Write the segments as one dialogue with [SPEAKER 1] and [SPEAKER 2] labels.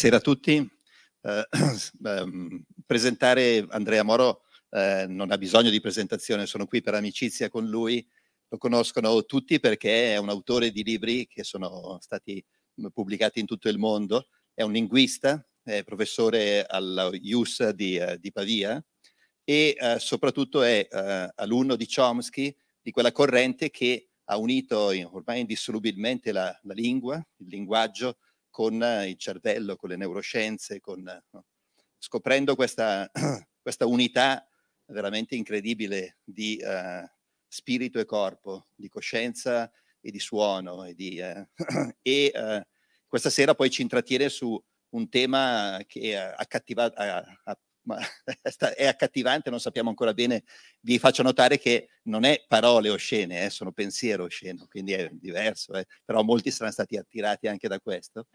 [SPEAKER 1] Buonasera a tutti. Eh, ehm, presentare Andrea Moro eh, non ha bisogno di presentazione, sono qui per amicizia con lui, lo conoscono tutti perché è un autore di libri che sono stati mm, pubblicati in tutto il mondo, è un linguista, è professore alla IUS di, uh, di Pavia e uh, soprattutto è uh, alunno di Chomsky, di quella corrente che ha unito in, ormai indissolubilmente la, la lingua, il linguaggio, con eh, il cervello, con le neuroscienze, con, eh, no? scoprendo questa, questa, unità veramente incredibile di uh, spirito e corpo, di coscienza e di suono. E, di, uh, e uh, questa sera poi ci intrattiene su un tema che accattiva, è accattivante, non sappiamo ancora bene. Vi faccio notare che non è parole oscene, scene, eh, sono pensiero o quindi è diverso, eh, però molti saranno stati attirati anche da questo.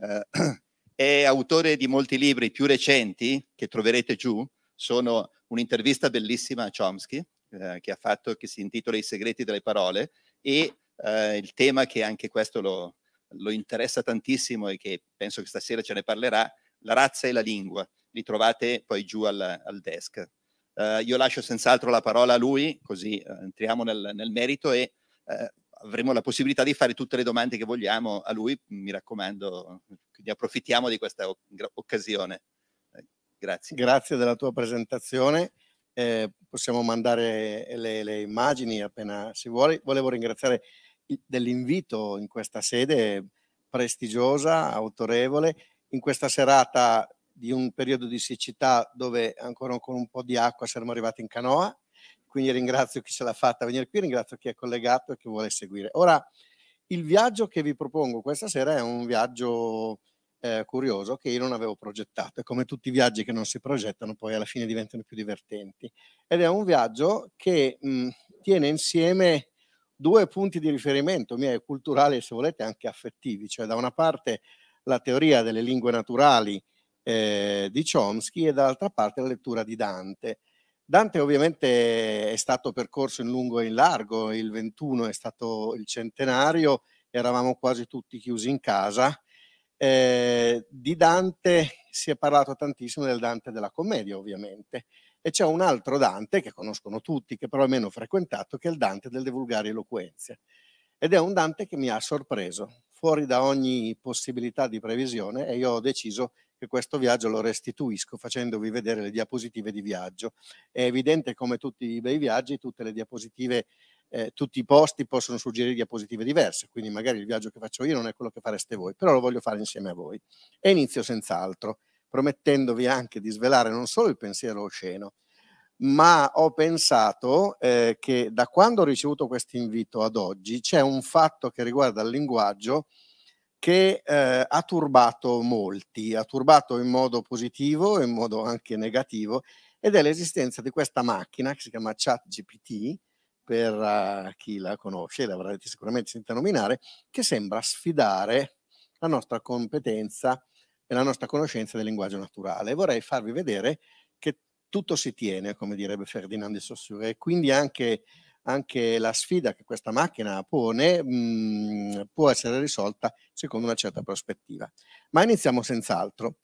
[SPEAKER 1] Eh, è autore di molti libri più recenti che troverete giù, sono un'intervista bellissima a Chomsky eh, che ha fatto, che si intitola I segreti delle parole e eh, il tema che anche questo lo, lo, interessa tantissimo e che penso che stasera ce ne parlerà, la razza e la lingua, li trovate poi giù al, al desk. Eh, io lascio senz'altro la parola a lui, così eh, entriamo nel, nel merito e eh, avremo la possibilità di fare tutte le domande che vogliamo a lui, mi raccomando, quindi approfittiamo di questa occasione. Eh, grazie.
[SPEAKER 2] Grazie della tua presentazione. Eh, possiamo mandare le, le, immagini appena si vuole. Volevo ringraziare dell'invito in questa sede prestigiosa, autorevole, in questa serata di un periodo di siccità dove ancora con un po' di acqua saremmo arrivati in canoa quindi ringrazio chi ce l'ha fatta venire qui, ringrazio chi è collegato e chi vuole seguire. Ora, il viaggio che vi propongo questa sera è un viaggio eh, curioso che io non avevo progettato è come tutti i viaggi che non si progettano poi alla fine diventano più divertenti. Ed è un viaggio che mh, mm, tiene insieme due punti di riferimento miei culturali e se volete anche affettivi, cioè da una parte la teoria delle lingue naturali eh, di Chomsky e dall'altra parte la lettura di Dante. Dante ovviamente è stato percorso in lungo e in largo, il 21 è stato il centenario, eravamo quasi tutti chiusi in casa. Eh, di Dante si è parlato tantissimo del Dante della commedia ovviamente e c'è un altro Dante che conoscono tutti, che però è meno frequentato, che è il Dante delle vulgari eloquenze ed è un Dante che mi ha sorpreso, fuori da ogni possibilità di previsione e io ho deciso che questo viaggio lo restituisco facendovi vedere le diapositive di viaggio. È evidente come tutti i bei viaggi, tutte le diapositive, eh, tutti i posti possono suggerire diapositive diverse, quindi magari il viaggio che faccio io non è quello che fareste voi, però lo voglio fare insieme a voi. E inizio senz'altro, promettendovi anche di svelare non solo il pensiero osceno, ma ho pensato eh, che da quando ho ricevuto questo invito ad oggi c'è un fatto che riguarda il linguaggio che eh, ha turbato molti, ha turbato in modo positivo e in modo anche negativo, ed è l'esistenza di questa macchina che si chiama ChatGPT, per uh, chi la conosce, l'avrete sicuramente sentita nominare, che sembra sfidare la nostra competenza e la nostra conoscenza del linguaggio naturale. Vorrei farvi vedere che tutto si tiene, come direbbe Ferdinand de Saussure, e quindi anche anche la sfida che questa macchina pone mh, mhmm, può essere risolta secondo una certa prospettiva. Ma iniziamo senz'altro.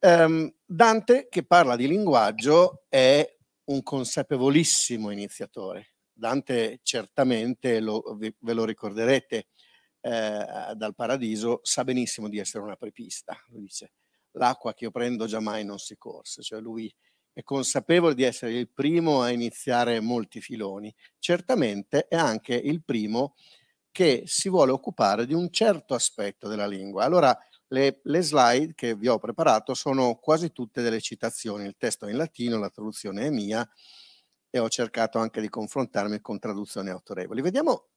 [SPEAKER 2] Um, Dante, che parla di linguaggio, è un consapevolissimo iniziatore. Dante certamente, lo, ve lo ricorderete eh, dal paradiso, sa benissimo di essere un apripista. Lui dice, l'acqua che io prendo giammai non si corse, cioè lui è consapevole di essere il primo a iniziare molti filoni, certamente è anche il primo che si vuole occupare di un certo aspetto della lingua. Allora, le, le, slide che vi ho preparato sono quasi tutte delle citazioni, il testo è in latino, la traduzione è mia e ho cercato anche di confrontarmi con traduzioni autorevoli. Vediamo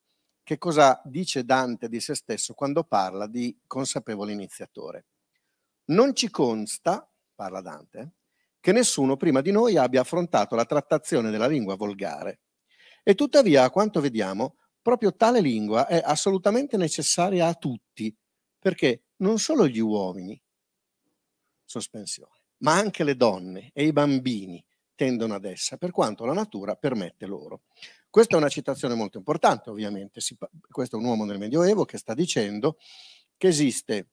[SPEAKER 2] che cosa dice Dante di se stesso quando parla di consapevole iniziatore. Non ci consta, parla Dante, che nessuno prima di noi abbia affrontato la trattazione della lingua volgare. E tuttavia, a quanto vediamo, proprio tale lingua è assolutamente necessaria a tutti, perché non solo gli uomini, sospensione, ma anche le donne e i bambini tendono ad essa, per quanto la natura permette loro. Questa è una citazione molto importante, ovviamente. Si, questo è un uomo del Medioevo che sta dicendo che esiste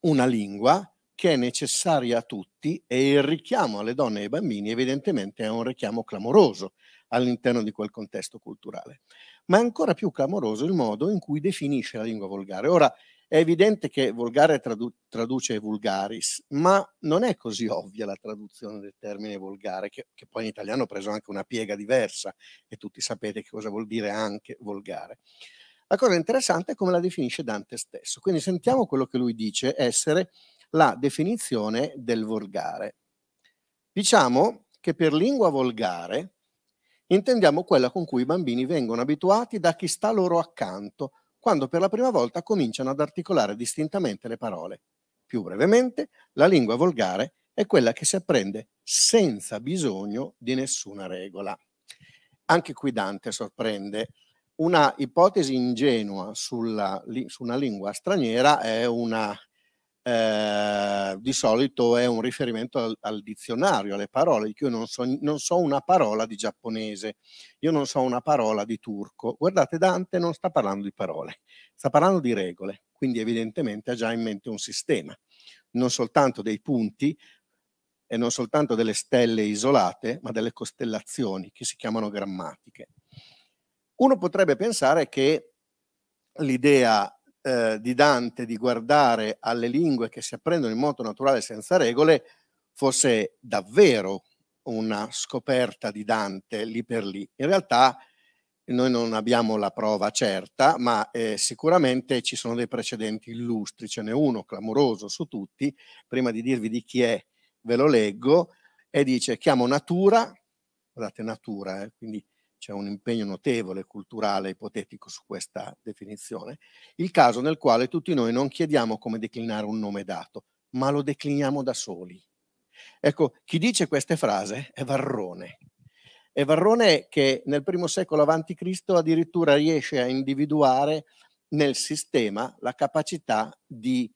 [SPEAKER 2] una lingua che è necessaria a tutti e il richiamo alle donne e ai bambini evidentemente è un richiamo clamoroso all'interno di quel contesto culturale. Ma è ancora più clamoroso il modo in cui definisce la lingua volgare. Ora, è evidente che volgare tradu- traduce vulgaris, ma non è così ovvia la traduzione del termine volgare, che, che, poi in italiano ha preso anche una piega diversa e tutti sapete che cosa vuol dire anche volgare. La cosa interessante è come la definisce Dante stesso. Quindi sentiamo quello che lui dice essere la definizione del volgare. Diciamo che per lingua volgare intendiamo quella con cui i bambini vengono abituati da chi sta loro accanto quando per la prima volta cominciano ad articolare distintamente le parole. Più brevemente, la lingua volgare è quella che si apprende senza bisogno di nessuna regola. Anche qui Dante sorprende. Una ipotesi ingenua sulla, su una lingua straniera è una eh, di solito è un riferimento al, al dizionario, alle parole. Io non so, non so, una parola di giapponese, io non so una parola di turco. Guardate, Dante non sta parlando di parole, sta parlando di regole, quindi evidentemente ha già in mente un sistema, non soltanto dei punti e non soltanto delle stelle isolate, ma delle costellazioni che si chiamano grammatiche. Uno potrebbe pensare che l'idea eh, di Dante di guardare alle lingue che si apprendono in modo naturale senza regole fosse davvero una scoperta di Dante lì per lì. In realtà noi non abbiamo la prova certa, ma eh, sicuramente ci sono dei precedenti illustri, ce n'è uno clamoroso su tutti, prima di dirvi di chi è ve lo leggo, e dice chiamo natura, guardate natura, eh, quindi c'è un impegno notevole culturale ipotetico su questa definizione, il caso nel quale tutti noi non chiediamo come declinare un nome dato, ma lo decliniamo da soli. Ecco, chi dice queste frasi è Varrone. È Varrone che nel primo secolo a.C. addirittura riesce a individuare nel sistema la capacità di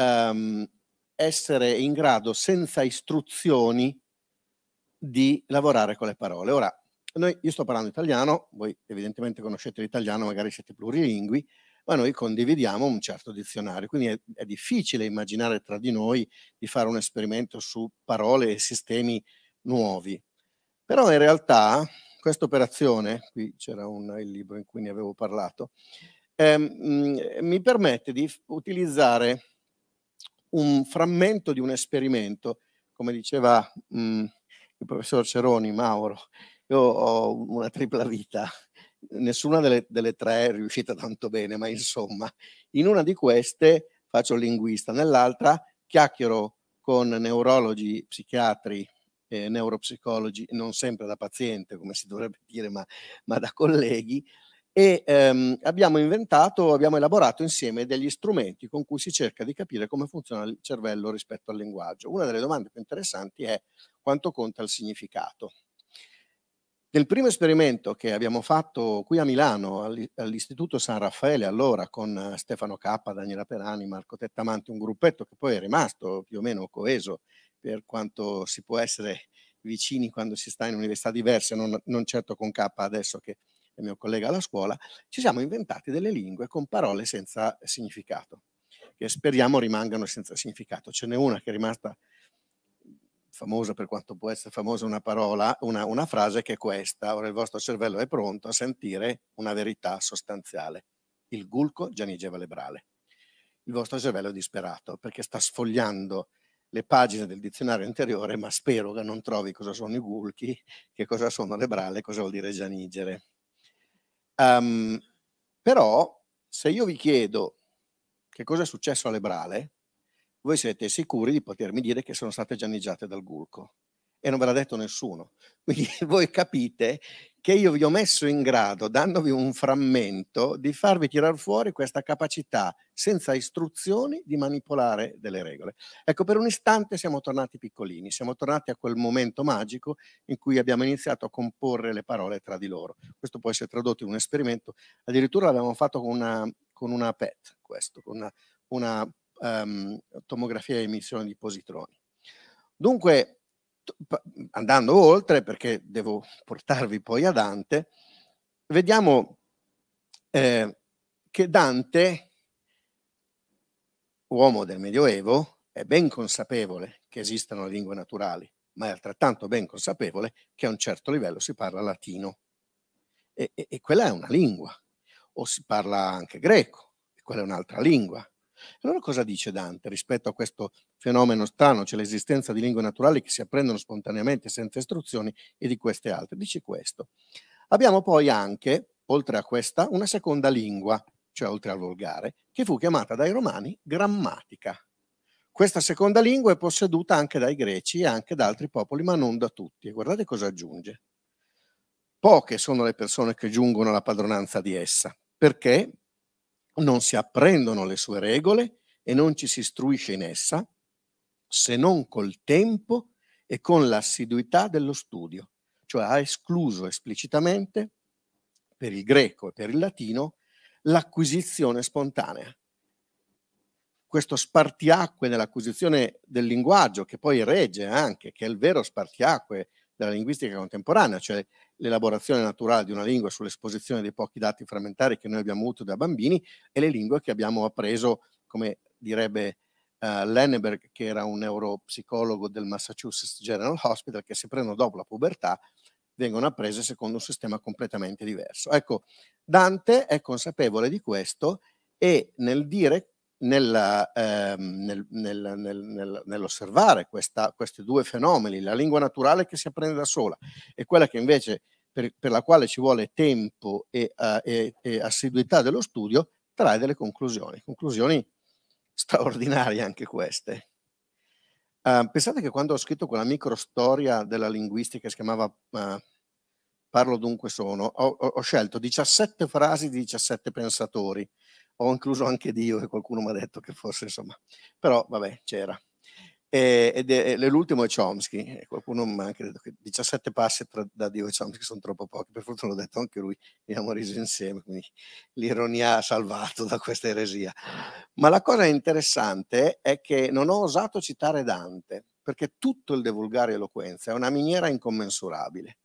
[SPEAKER 2] um, essere in grado senza istruzioni di lavorare con le parole. Ora, noi, io sto parlando italiano, voi evidentemente conoscete l'italiano, magari siete plurilingui, ma noi condividiamo un certo dizionario, quindi è, è difficile immaginare tra di noi di fare un esperimento su parole e sistemi nuovi. Però in realtà questa operazione, qui c'era un, il libro in cui ne avevo parlato, ehm, mm, mi permette di utilizzare un frammento di un esperimento, come diceva mh, mm, il professor Ceroni Mauro, io ho una tripla vita, nessuna delle, delle tre è riuscita tanto bene, ma insomma, in una di queste faccio linguista, nell'altra chiacchiero con neurologi, psichiatri, eh, neuropsicologi, non sempre da paziente, come si dovrebbe dire, ma, ma da colleghi, e ehm, abbiamo inventato, abbiamo elaborato insieme degli strumenti con cui si cerca di capire come funziona il cervello rispetto al linguaggio. Una delle domande più interessanti è quanto conta il significato. Nel primo esperimento che abbiamo fatto qui a Milano, all'Istituto San Raffaele, allora con eh, Stefano Cappa, Daniela Perani, Marco Tettamanti, un gruppetto che poi è rimasto più o meno coeso per quanto si può essere vicini quando si sta in università diverse, non, non certo con K adesso che è mio collega alla scuola, ci siamo inventati delle lingue con parole senza significato, che speriamo rimangano senza significato. Ce n'è una che è rimasta famosa per quanto può essere famosa una parola, una, una frase che è questa, ora il vostro cervello è pronto a sentire una verità sostanziale. Il gulco gianigeva lebrale. Il vostro cervello è disperato perché sta sfogliando le pagine del dizionario interiore, ma spero che non trovi cosa sono i gulchi, che cosa sono lebrale, cosa vuol dire gianigere. Um, però se io vi chiedo che cosa è successo alle brale, voi siete sicuri di potermi dire che sono state gianneggiate dal Gulco e non ve l'ha detto nessuno. Quindi voi capite che io vi ho messo in grado, dandovi un frammento, di farvi tirare fuori questa capacità senza istruzioni di manipolare delle regole. Ecco, per un istante siamo tornati piccolini, siamo tornati a quel momento magico in cui abbiamo iniziato a comporre le parole tra di loro. Questo può essere tradotto in un esperimento, addirittura l'abbiamo fatto con una, con una PET, questo, con una, una ehm, tomografia e emissione di positroni. Dunque, andando oltre, perché devo portarvi poi a Dante, vediamo eh, che Dante, uomo del Medioevo, è ben consapevole che esistano lingue naturali, ma è altrettanto ben consapevole che a un certo livello si parla latino. E, e, e quella è una lingua, o si parla anche greco, e quella è un'altra lingua. Allora cosa dice Dante rispetto a questo fenomeno strano, cioè l'esistenza di lingue naturali che si apprendono spontaneamente senza istruzioni e di queste altre? Dice questo. Abbiamo poi anche, oltre a questa, una seconda lingua, cioè oltre al volgare, che fu chiamata dai romani grammatica. Questa seconda lingua è posseduta anche dai greci e anche da altri popoli, ma non da tutti. E guardate cosa aggiunge. Poche sono le persone che giungono alla padronanza di essa. Perché? non si apprendono le sue regole e non ci si istruisce in essa, se non col tempo e con l'assiduità dello studio, cioè ha escluso esplicitamente per il greco e per il latino l'acquisizione spontanea. Questo spartiacque nell'acquisizione del linguaggio, che poi regge anche, che è il vero spartiacque della linguistica contemporanea, cioè l'elaborazione naturale di una lingua sull'esposizione dei pochi dati frammentari che noi abbiamo avuto da bambini e le lingue che abbiamo appreso, come direbbe uh, Lenneberg, che era un neuropsicologo del Massachusetts General Hospital, che si prendono dopo la pubertà, vengono apprese secondo un sistema completamente diverso. Ecco, Dante è consapevole di questo e nel dire Ehm, nel, ehm, nel, nel, nell'osservare questa, questi due fenomeni, la lingua naturale che si apprende da sola e quella che invece per, per la quale ci vuole tempo e, uh, e, e assiduità dello studio, trae delle conclusioni, conclusioni straordinarie anche queste. Uh, pensate che quando ho scritto quella microstoria della linguistica si chiamava uh, Parlo dunque sono, ho, ho, scelto 17 frasi di 17 pensatori ho incluso anche Dio e qualcuno mi ha detto che forse insomma, però vabbè c'era. E, ed è, l'ultimo è Chomsky, qualcuno mi ha anche detto che 17 passi tra, da Dio e Chomsky sono troppo pochi, per fortuna l'ho detto anche lui, abbiamo riso insieme, quindi l'ironia ha salvato da questa eresia. Ma la cosa interessante è che non ho osato citare Dante, perché tutto il De Vulgari Eloquenza è una miniera incommensurabile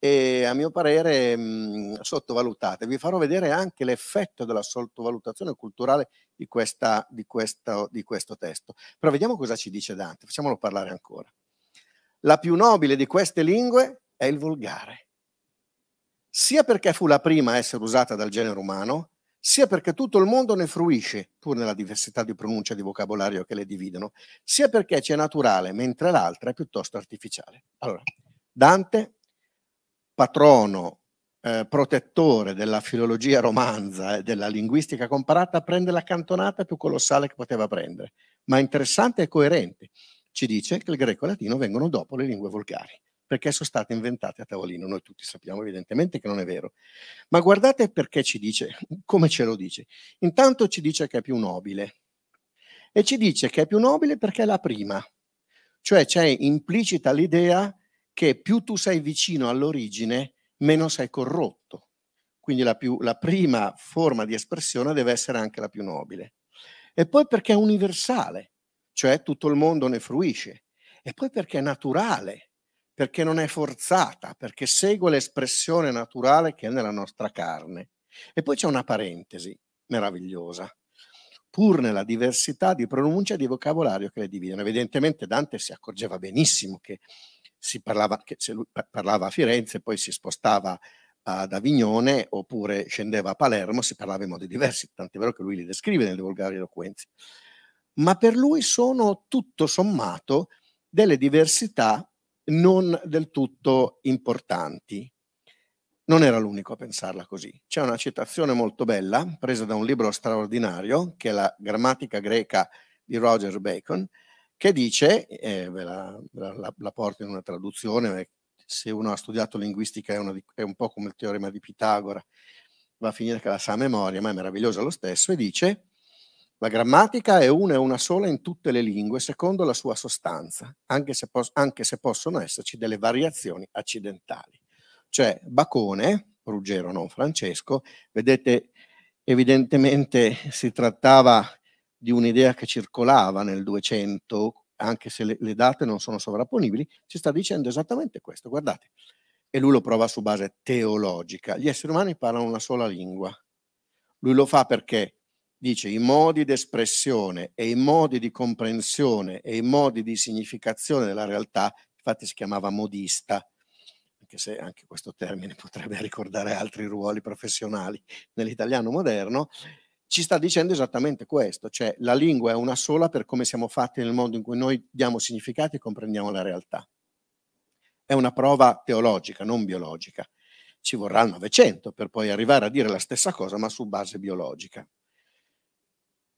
[SPEAKER 2] e a mio parere mh, mhmm, sottovalutate. Vi farò vedere anche l'effetto della sottovalutazione culturale di, questa, di, questo, di questo testo. Però vediamo cosa ci dice Dante, facciamolo parlare ancora. La più nobile di queste lingue è il volgare, sia perché fu la prima a essere usata dal genere umano, sia perché tutto il mondo ne fruisce, pur nella diversità di pronuncia e di vocabolario che le dividono, sia perché c'è naturale, mentre l'altra è piuttosto artificiale. Allora, Dante patrono eh, protettore della filologia romanza e della linguistica comparata, prende la cantonata più colossale che poteva prendere, ma interessante e coerente. Ci dice che il greco e il latino vengono dopo le lingue volgari, perché sono state inventate a tavolino. Noi tutti sappiamo evidentemente che non è vero. Ma guardate perché ci dice, come ce lo dice. Intanto ci dice che è più nobile. E ci dice che è più nobile perché è la prima. Cioè c'è implicita l'idea che più tu sei vicino all'origine, meno sei corrotto. Quindi la, più, la prima forma di espressione deve essere anche la più nobile. E poi perché è universale, cioè tutto il mondo ne fruisce. E poi perché è naturale, perché non è forzata, perché segue l'espressione naturale che è nella nostra carne. E poi c'è una parentesi meravigliosa, pur nella diversità di pronuncia e di vocabolario che le dividono. Evidentemente Dante si accorgeva benissimo che si parlava, che se lui parlava a Firenze poi si spostava ad Avignone oppure scendeva a Palermo, si parlava in modi diversi, tant'è vero che lui li descrive nelle volgari eloquenze. Ma per lui sono tutto sommato delle diversità non del tutto importanti. Non era l'unico a pensarla così. C'è una citazione molto bella, presa da un libro straordinario, che è la Grammatica greca di Roger Bacon, che dice, eh, ve la, la, la, porto in una traduzione, eh, se uno ha studiato linguistica è, di, è un po' come il teorema di Pitagora, va a finire che la sa a memoria, ma è meravigliosa lo stesso, e dice la grammatica è una e una sola in tutte le lingue secondo la sua sostanza, anche se, pos- anche se possono esserci delle variazioni accidentali. Cioè Bacone, Ruggero non Francesco, vedete evidentemente si trattava di un'idea che circolava nel 200, anche se le, le date non sono sovrapponibili, ci sta dicendo esattamente questo. Guardate, e lui lo prova su base teologica. Gli esseri umani parlano una sola lingua. Lui lo fa perché dice i modi di espressione e i modi di comprensione e i modi di significazione della realtà, infatti si chiamava modista, anche se anche questo termine potrebbe ricordare altri ruoli professionali nell'italiano moderno, ci sta dicendo esattamente questo, cioè la lingua è una sola per come siamo fatti nel mondo in cui noi diamo significati e comprendiamo la realtà. È una prova teologica, non biologica. Ci vorrà il Novecento per poi arrivare a dire la stessa cosa, ma su base biologica.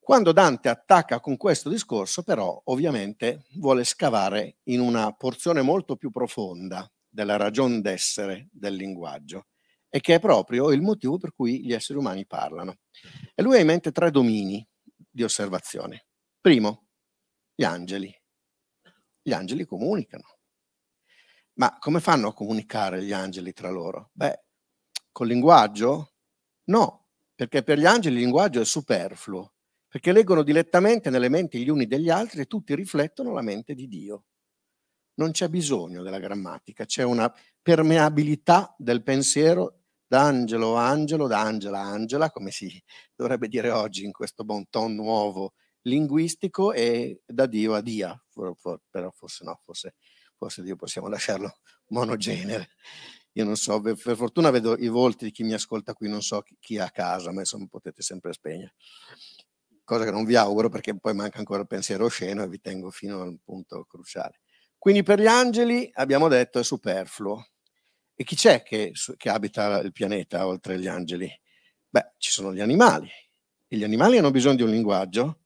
[SPEAKER 2] Quando Dante attacca con questo discorso, però, ovviamente vuole scavare in una porzione molto più profonda della ragion d'essere del linguaggio e che è proprio il motivo per cui gli esseri umani parlano. E lui ha in mente tre domini di osservazione. Primo, gli angeli. Gli angeli comunicano. Ma come fanno a comunicare gli angeli tra loro? Beh, col linguaggio? No, perché per gli angeli il linguaggio è superfluo, perché leggono direttamente nelle menti gli uni degli altri e tutti riflettono la mente di Dio. Non c'è bisogno della grammatica, c'è una permeabilità del pensiero da Angelo a Angelo, da Angela a Angela, come si dovrebbe dire oggi in questo bon ton nuovo linguistico, e da Dio a Dia, for, for, però forse no, forse, forse Dio possiamo lasciarlo monogenere. Io non so, per, per, fortuna vedo i volti di chi mi ascolta qui, non so chi, è a casa, ma insomma potete sempre spegnere. Cosa che non vi auguro perché poi manca ancora il pensiero osceno e vi tengo fino al punto cruciale. Quindi per gli angeli abbiamo detto è superfluo. E chi c'è che, che abita il pianeta oltre agli angeli? Beh, ci sono gli animali. E gli animali hanno bisogno di un linguaggio?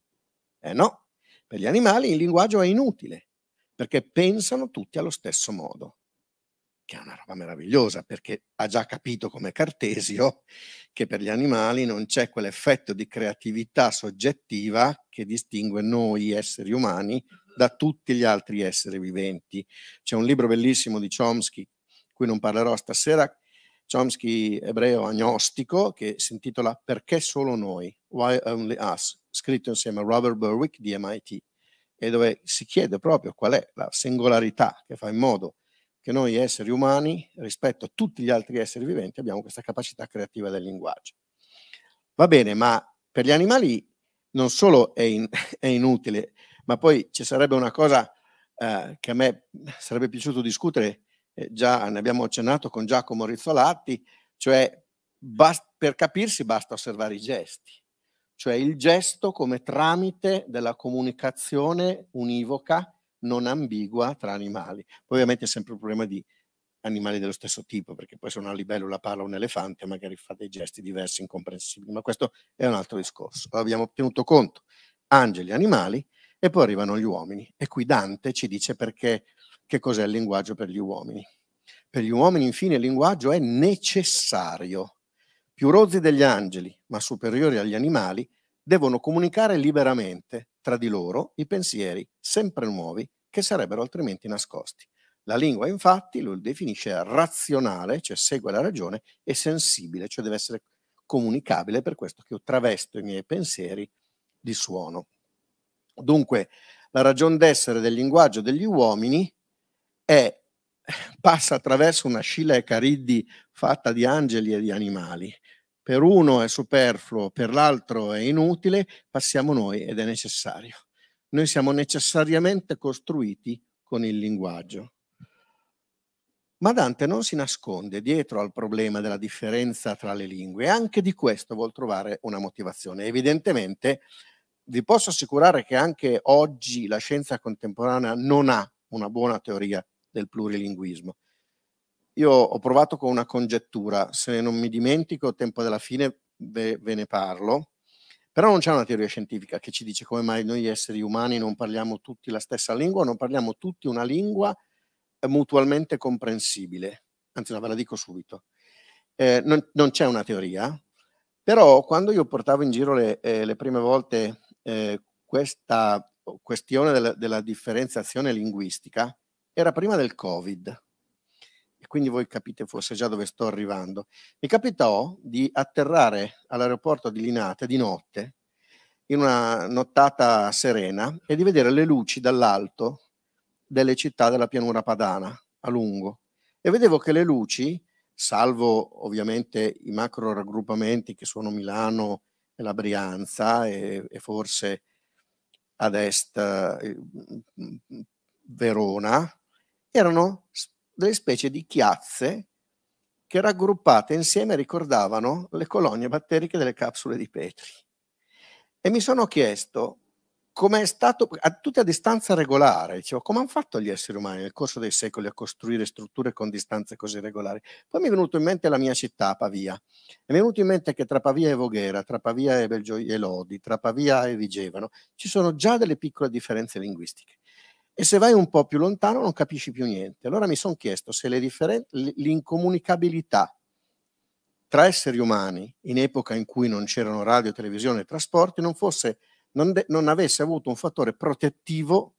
[SPEAKER 2] Eh no, per gli animali il linguaggio è inutile, perché pensano tutti allo stesso modo che è una roba meravigliosa perché ha già capito come Cartesio che per gli animali non c'è quell'effetto di creatività soggettiva che distingue noi esseri umani da tutti gli altri esseri viventi. C'è un libro bellissimo di Chomsky cui non parlerò stasera, Chomsky ebreo agnostico, che si intitola Perché solo noi? Why Only Us? scritto insieme a Robert Berwick di MIT, e dove si chiede proprio qual è la singolarità che fa in modo che noi esseri umani, rispetto a tutti gli altri esseri viventi, abbiamo questa capacità creativa del linguaggio. Va bene, ma per gli animali non solo è, in, è inutile, ma poi ci sarebbe una cosa eh, che a me sarebbe piaciuto discutere eh, già ne abbiamo accennato con Giacomo Rizzolatti, cioè bast- per capirsi basta osservare i gesti, cioè il gesto come tramite della comunicazione univoca, non ambigua tra animali. Poi ovviamente è sempre un problema di animali dello stesso tipo, perché poi se una libellula parla un elefante magari fa dei gesti diversi, incomprensibili, ma questo è un altro discorso. abbiamo tenuto conto angeli, animali, e poi arrivano gli uomini. E qui Dante ci dice perché che cos'è il linguaggio per gli uomini. Per gli uomini, infine, il linguaggio è necessario. Più rozzi degli angeli, ma superiori agli animali, devono comunicare liberamente tra di loro i pensieri sempre nuovi che sarebbero altrimenti nascosti. La lingua, infatti, lo definisce razionale, cioè segue la ragione, e sensibile, cioè deve essere comunicabile, per questo che io travesto i miei pensieri di suono. Dunque, la ragion d'essere del linguaggio degli uomini è, passa attraverso una Scilla e Cariddi fatta di angeli e di animali. Per uno è superfluo, per l'altro è inutile, passiamo noi ed è necessario. Noi siamo necessariamente costruiti con il linguaggio. Ma Dante non si nasconde dietro al problema della differenza tra le lingue e anche di questo vuol trovare una motivazione. Evidentemente vi posso assicurare che anche oggi la scienza contemporanea non ha una buona teoria del plurilinguismo. Io ho provato con una congettura, se non mi dimentico, tempo della fine ve, ve ne parlo, però non c'è una teoria scientifica che ci dice come mai noi esseri umani non parliamo tutti la stessa lingua, non parliamo tutti una lingua eh, mutualmente comprensibile. Anzi, no, ve la dico subito. Eh, non, non, c'è una teoria, però quando io portavo in giro le, eh, le prime volte eh, questa questione della, della differenziazione linguistica, era prima del Covid. E quindi voi capite forse già dove sto arrivando. Mi capitò di atterrare all'aeroporto di Linate di notte, in una nottata serena, e di vedere le luci dall'alto delle città della pianura padana, a lungo. E vedevo che le luci, salvo ovviamente i macro raggruppamenti che sono Milano e la Brianza e, e forse ad est eh, mm, mm, mm, Verona, erano delle specie di chiazze che raggruppate insieme ricordavano le colonie batteriche delle capsule di Petri. E mi sono chiesto come è stato, a, tutte a distanza regolare, dicevo, come hanno fatto gli esseri umani nel corso dei secoli a costruire strutture con distanze così regolari. Poi mi è venuto in mente la mia città, Pavia. E mi è venuto in mente che tra Pavia e Voghera, tra Pavia e Belgio e Lodi, tra Pavia e Vigevano, ci sono già delle piccole differenze linguistiche e se vai un po' più lontano non capisci più niente. Allora mi sono chiesto se differen- l'incomunicabilità tra esseri umani in epoca in cui non c'erano radio, televisione e trasporti non, fosse, non, de- non avesse avuto un fattore protettivo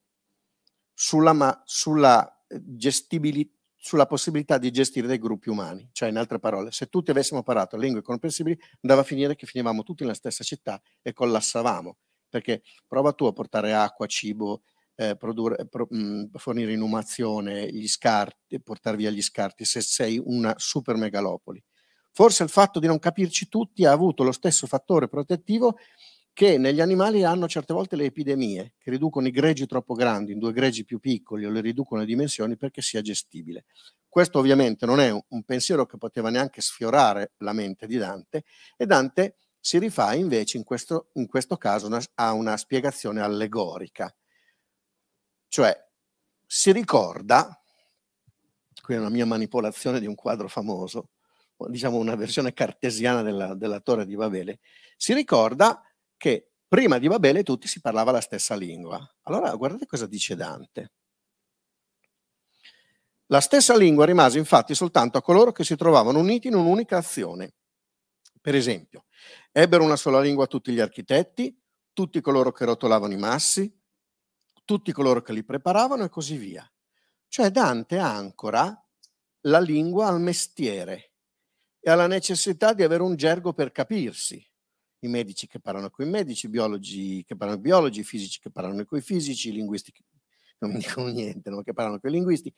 [SPEAKER 2] sulla, ma- sulla, eh, gestibili- sulla possibilità di gestire dei gruppi umani. Cioè, in altre parole, se tutti avessimo parlato lingue comprensibili, andava a finire che finivamo tutti nella stessa città e collassavamo. Perché prova tu a portare acqua, cibo, eh, produrre, pro, mh, mhmm, fornire inumazione, gli scarti, portare via gli scarti, se sei una super megalopoli. Forse il fatto di non capirci tutti ha avuto lo stesso fattore protettivo che negli animali hanno certe volte le epidemie, che riducono i greggi troppo grandi in due greggi più piccoli o le riducono le dimensioni perché sia gestibile. Questo ovviamente non è un pensiero che poteva neanche sfiorare la mente di Dante e Dante si rifà invece in questo, in questo caso una, a una spiegazione allegorica cioè, si ricorda, qui è una mia manipolazione di un quadro famoso, diciamo una versione cartesiana della, della Torre di Babele, si ricorda che prima di Babele tutti si parlava la stessa lingua. Allora guardate cosa dice Dante. La stessa lingua rimase infatti soltanto a coloro che si trovavano uniti in un'unica azione. Per esempio, ebbero una sola lingua tutti gli architetti, tutti coloro che rotolavano i massi, tutti coloro che li preparavano e così via. Cioè Dante ancora la lingua al mestiere e alla necessità di avere un gergo per capirsi. I medici che parlano con i medici, i biologi che parlano con i biologi, i fisici che parlano con i fisici, i linguisti che non mi dicono niente, no? che parlano con i linguisti.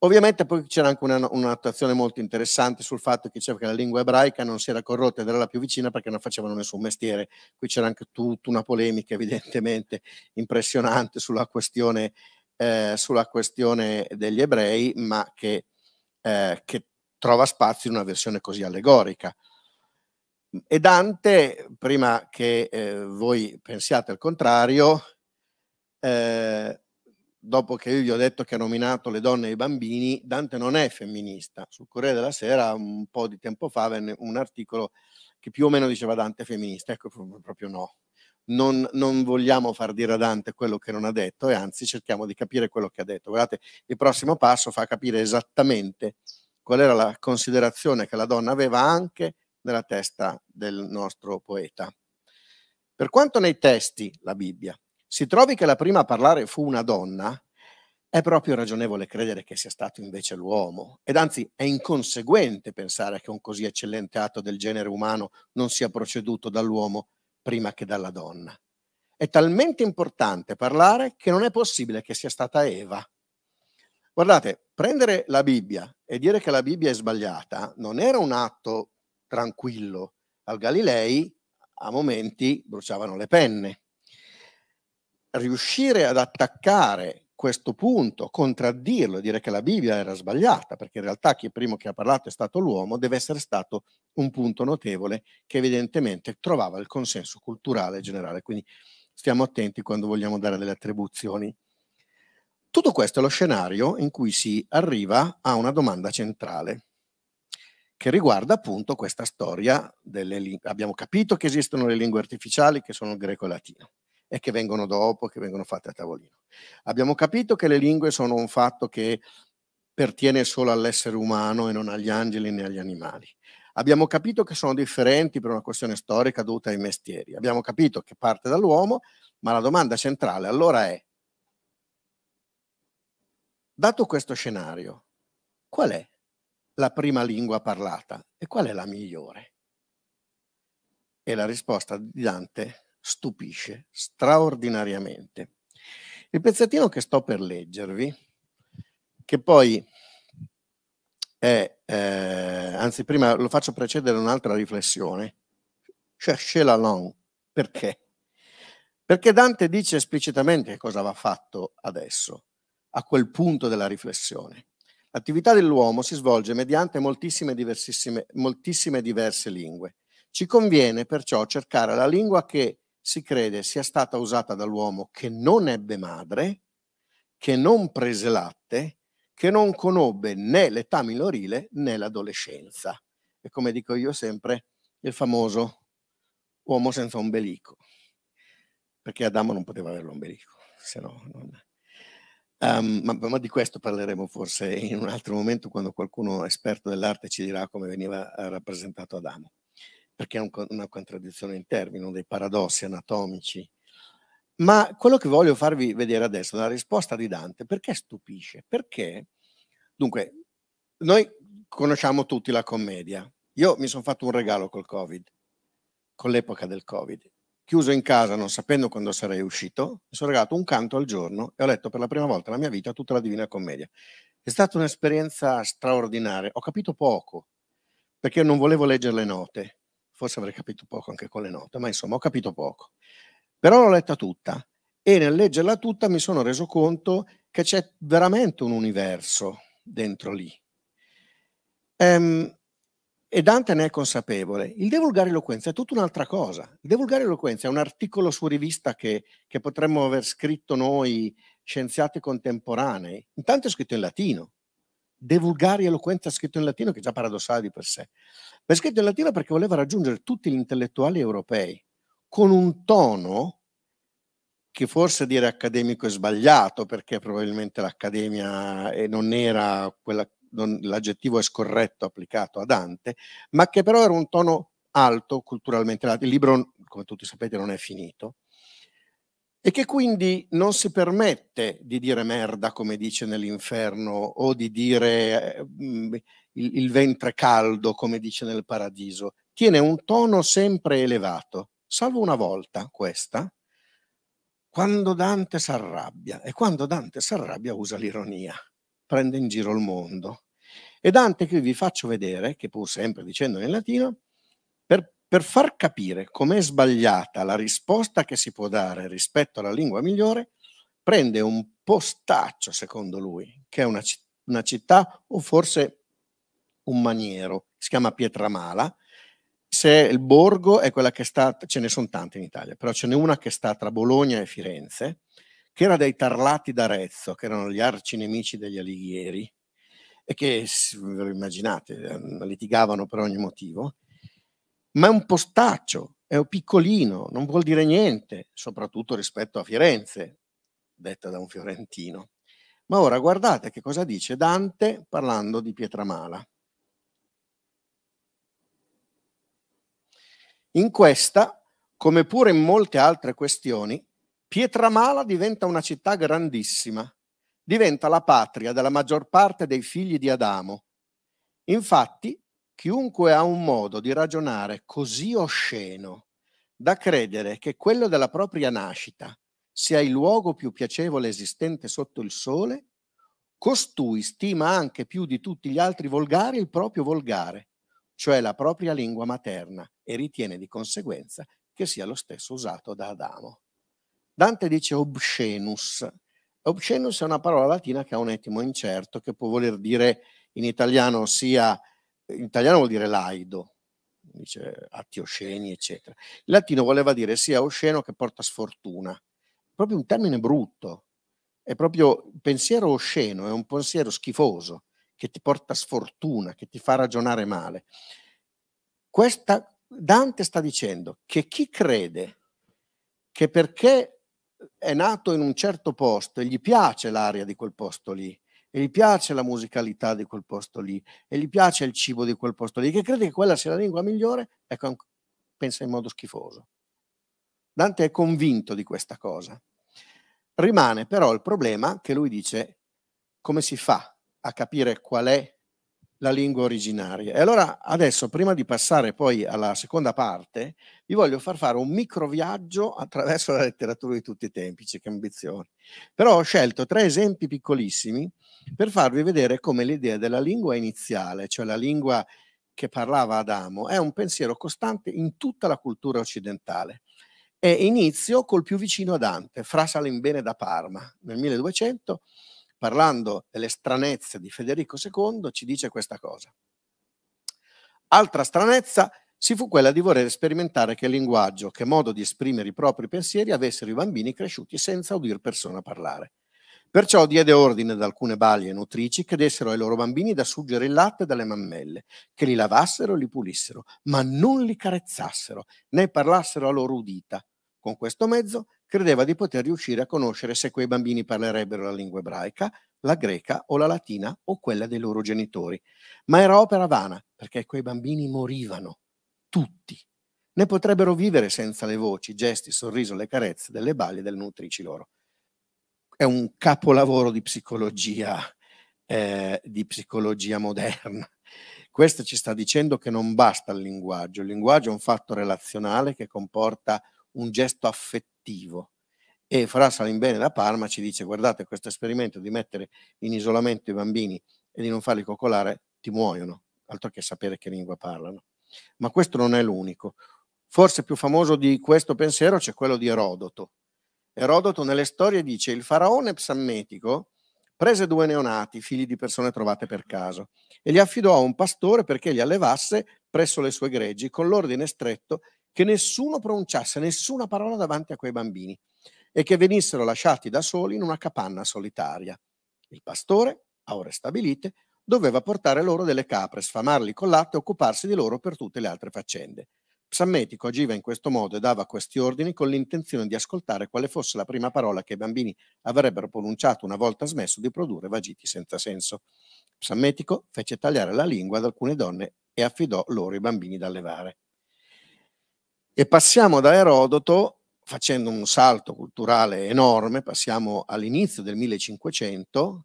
[SPEAKER 2] Ovviamente poi c'era anche una, un'attuazione molto interessante sul fatto che diceva che la lingua ebraica non si era corrotta ed era la più vicina perché non facevano nessun mestiere. Qui c'era anche tutta una polemica evidentemente impressionante sulla questione, eh, sulla questione degli ebrei, ma che, eh, che, trova spazio in una versione così allegorica. E Dante, prima che eh, voi pensiate al contrario, eh, dopo che io gli ho detto che ha nominato le donne e i bambini, Dante non è femminista. Sul Corriere della Sera un po' di tempo fa venne un articolo che più o meno diceva Dante è femminista, ecco proprio no. Non, non, vogliamo far dire a Dante quello che non ha detto e anzi cerchiamo di capire quello che ha detto. Guardate, il prossimo passo fa capire esattamente qual era la considerazione che la donna aveva anche nella testa del nostro poeta. Per quanto nei testi, la Bibbia, si trovi che la prima a parlare fu una donna, è proprio ragionevole credere che sia stato invece l'uomo, ed anzi è inconseguente pensare che un così eccellente atto del genere umano non sia proceduto dall'uomo prima che dalla donna. È talmente importante parlare che non è possibile che sia stata Eva. Guardate, prendere la Bibbia e dire che la Bibbia è sbagliata non era un atto tranquillo. Al Galilei a momenti bruciavano le penne riuscire ad attaccare questo punto, contraddirlo, dire che la Bibbia era sbagliata, perché in realtà chi è primo che ha parlato è stato l'uomo, deve essere stato un punto notevole che evidentemente trovava il consenso culturale generale. Quindi stiamo attenti quando vogliamo dare delle attribuzioni. Tutto questo è lo scenario in cui si arriva a una domanda centrale che riguarda appunto questa storia delle lingue. Abbiamo capito che esistono le lingue artificiali che sono il greco e il latino e che vengono dopo, che vengono fatte a tavolino. Abbiamo capito che le lingue sono un fatto che pertiene solo all'essere umano e non agli angeli né agli animali. Abbiamo capito che sono differenti per una questione storica dovuta ai mestieri. Abbiamo capito che parte dall'uomo, ma la domanda centrale allora è, dato questo scenario, qual è la prima lingua parlata e qual è la migliore? E la risposta di Dante stupisce straordinariamente. Il pezzettino che sto per leggervi, che poi è, eh, anzi prima lo faccio precedere un'altra riflessione, cherchez la langue, perché? Perché Dante dice esplicitamente che cosa va fatto adesso, a quel punto della riflessione. L'attività dell'uomo si svolge mediante moltissime, moltissime diverse lingue. Ci conviene perciò cercare la lingua che si crede sia stata usata dall'uomo che non ebbe madre, che non prese latte, che non conobbe né l'età minorile né l'adolescenza. E come dico io sempre, il famoso uomo senza ombelico, perché Adamo non poteva avere l'ombelico, se no non... Um, ma, ma, di questo parleremo forse in un altro momento quando qualcuno esperto dell'arte ci dirà come veniva eh, rappresentato Adamo perché è un, una contraddizione in termini, uno dei paradossi anatomici. Ma quello che voglio farvi vedere adesso, la risposta di Dante, perché stupisce? Perché, dunque, noi conosciamo tutti la commedia. Io mi sono fatto un regalo col Covid, con l'epoca del Covid. Chiuso in casa, non sapendo quando sarei uscito, mi sono regalato un canto al giorno e ho letto per la prima volta nella mia vita tutta la Divina Commedia. È stata un'esperienza straordinaria. Ho capito poco, perché non volevo leggere le note forse avrei capito poco anche con le note, ma insomma ho capito poco. Però l'ho letta tutta e nel leggerla tutta mi sono reso conto che c'è veramente un universo dentro lì. Ehm, e Dante ne è consapevole. Il De Vulgare Eloquenza è tutta un'altra cosa. Il De Vulgare Eloquenza è un articolo su rivista che, che potremmo aver scritto noi scienziati contemporanei. Intanto è scritto in latino. De Vulgari Eloquenza scritto in latino che è già paradossale di per sé. Pesquetto in latino perché voleva raggiungere tutti gli intellettuali europei con un tono che forse dire accademico è sbagliato perché probabilmente l'accademia eh, non era quella, non, l'aggettivo è scorretto applicato a Dante, ma che però era un tono alto culturalmente. Il libro, come tutti sapete, non è finito e che quindi non si permette di dire merda, come dice nell'inferno, o di dire eh, il, il ventre caldo, come dice nel paradiso. Tiene un tono sempre elevato, salvo una volta questa, quando Dante s'arrabbia. E quando Dante s'arrabbia usa l'ironia, prende in giro il mondo. E Dante che vi faccio vedere, che pur sempre dicendo in latino, per far capire com'è sbagliata la risposta che si può dare rispetto alla lingua migliore, prende un postaccio, secondo lui, che è una, una città o forse un maniero, si chiama Pietramala, se il borgo è quella che sta, ce ne sono tante in Italia, però ce n'è una che sta tra Bologna e Firenze, che era dei Tarlati d'Arezzo, che erano gli arci nemici degli Alighieri, e che, immaginate, ehm, litigavano per ogni motivo, ma è un postaccio, è un piccolino, non vuol dire niente, soprattutto rispetto a Firenze, detta da un fiorentino. Ma ora guardate che cosa dice Dante parlando di Pietramala. In questa, come pure in molte altre questioni, Pietramala diventa una città grandissima, diventa la patria della maggior parte dei figli di Adamo. Infatti, Chiunque ha un modo di ragionare così osceno da credere che quello della propria nascita sia il luogo più piacevole esistente sotto il sole, costui stima anche più di tutti gli altri volgari il proprio volgare, cioè la propria lingua materna, e ritiene di conseguenza che sia lo stesso usato da Adamo. Dante dice obscenus. Obscenus è una parola latina che ha un etimo incerto, che può voler dire in italiano sia in italiano vuol dire laido, dice atti osceni, eccetera. Il latino voleva dire sia osceno che porta sfortuna. proprio un termine brutto, è proprio il pensiero osceno, è un pensiero schifoso che ti porta sfortuna, che ti fa ragionare male. Questa, Dante sta dicendo che chi crede che perché è nato in un certo posto e gli piace l'aria di quel posto lì, e gli piace la musicalità di quel posto lì e gli piace il cibo di quel posto lì, che crede che quella sia la lingua migliore, ecco, pensa in modo schifoso. Dante è convinto di questa cosa. Rimane però il problema che lui dice come si fa a capire qual è la lingua originaria. E allora adesso, prima di passare poi alla seconda parte, vi voglio far fare un micro viaggio attraverso la letteratura di tutti i tempi, c'è che ambizione. Però ho scelto tre esempi piccolissimi per farvi vedere come l'idea della lingua iniziale, cioè la lingua che parlava Adamo, è un pensiero costante in tutta la cultura occidentale. E inizio col più vicino a Dante, Fra Salimbene da Parma, nel 1200, parlando delle stranezze di Federico II, ci dice questa cosa. Altra stranezza si fu quella di voler sperimentare che linguaggio, che modo di esprimere i propri pensieri avessero i bambini cresciuti senza udir persona parlare. Perciò diede ordine ad alcune balie nutrici che dessero ai loro bambini da suggere il latte dalle mammelle, che li lavassero e li pulissero, ma non li carezzassero, né parlassero a loro udita. Con questo mezzo credeva di poter riuscire a conoscere se quei bambini parlerebbero la lingua ebraica, la greca o la latina o quella dei loro genitori. Ma era opera vana, perché quei bambini morivano, tutti. Ne potrebbero vivere senza le voci, i gesti, il sorriso, le carezze delle balie e delle nutrici loro. È un capolavoro di psicologia, eh, di psicologia moderna. Questo ci sta dicendo che non basta il linguaggio, il linguaggio è un fatto relazionale che comporta un gesto affettivo. E Fra Salimbene da Parma ci dice guardate questo esperimento di mettere in isolamento i bambini e di non farli coccolare ti muoiono, altro che sapere che lingua parlano. Ma questo non è l'unico. Forse più famoso di questo pensiero c'è quello di Erodoto. Erodoto nelle storie dice il faraone psammetico prese due neonati, figli di persone trovate per caso, e li affidò a un pastore perché li allevasse presso le sue greggi con l'ordine stretto che nessuno pronunciasse nessuna parola davanti a quei bambini e che venissero lasciati da soli in una capanna solitaria. Il pastore, a ore stabilite, doveva portare loro delle capre, sfamarli col latte e occuparsi di loro per tutte le altre faccende. Psammetico agiva in questo modo e dava questi ordini con l'intenzione di ascoltare quale fosse la prima parola che i bambini avrebbero pronunciato una volta smesso di produrre vagiti senza senso. Psammetico fece tagliare la lingua ad alcune donne e affidò loro i bambini da allevare. E passiamo da Erodoto, facendo un salto culturale enorme, passiamo all'inizio del 1500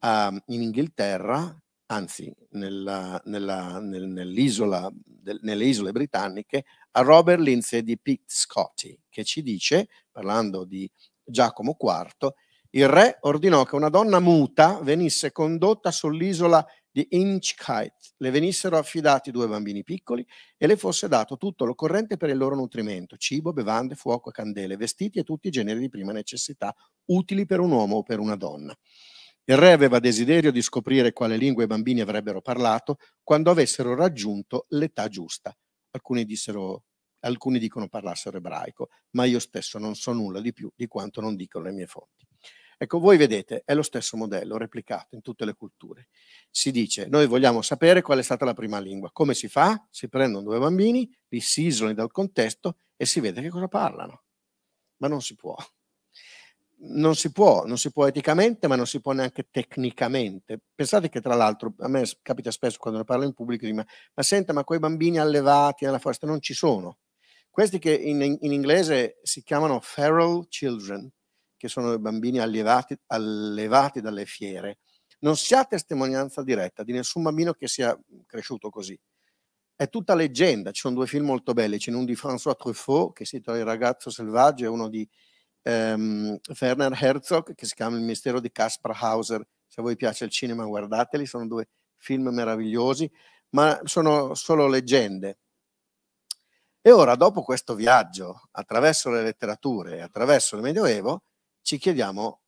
[SPEAKER 2] a, in Inghilterra, anzi nella, nella, nel, nell'isola, del, nelle isole britanniche, a Robert Lindsay di Pete Scotty, che ci dice, parlando di Giacomo IV, il re ordinò che una donna muta venisse condotta sull'isola di di Inchkite le venissero affidati due bambini piccoli e le fosse dato tutto l'occorrente per il loro nutrimento, cibo, bevande, fuoco candele, vestiti e tutti i generi di prima necessità utili per un uomo o per una donna. Il re aveva desiderio di scoprire quale lingua i bambini avrebbero parlato quando avessero raggiunto l'età giusta. Alcuni, dissero, alcuni dicono parlassero ebraico, ma io stesso non so nulla di più di quanto non dicono le mie fonti. Ecco, voi vedete, è lo stesso modello replicato in tutte le culture. Si dice, noi vogliamo sapere qual è stata la prima lingua. Come si fa? Si prendono due bambini, li si isolano dal contesto e si vede che cosa parlano. Ma non si può. Non si può, non si può eticamente, ma non si può neanche tecnicamente. Pensate che tra l'altro, a me capita spesso quando ne parlo in pubblico, ma, ma senta, ma quei bambini allevati nella foresta non ci sono. Questi che in, in inglese si chiamano feral children, che sono i bambini allevati, allevati dalle fiere, non si ha testimonianza diretta di nessun bambino che sia cresciuto così. È tutta leggenda, ci sono due film molto belli, c'è uno di François Truffaut che si intitola Il ragazzo selvaggio e uno di ehm, Werner Herzog che si chiama Il mistero di Caspar Hauser. Se a voi piace il cinema guardateli, sono due film meravigliosi, ma sono solo leggende. E ora, dopo questo viaggio attraverso le letterature e attraverso il Medioevo, ci chiediamo,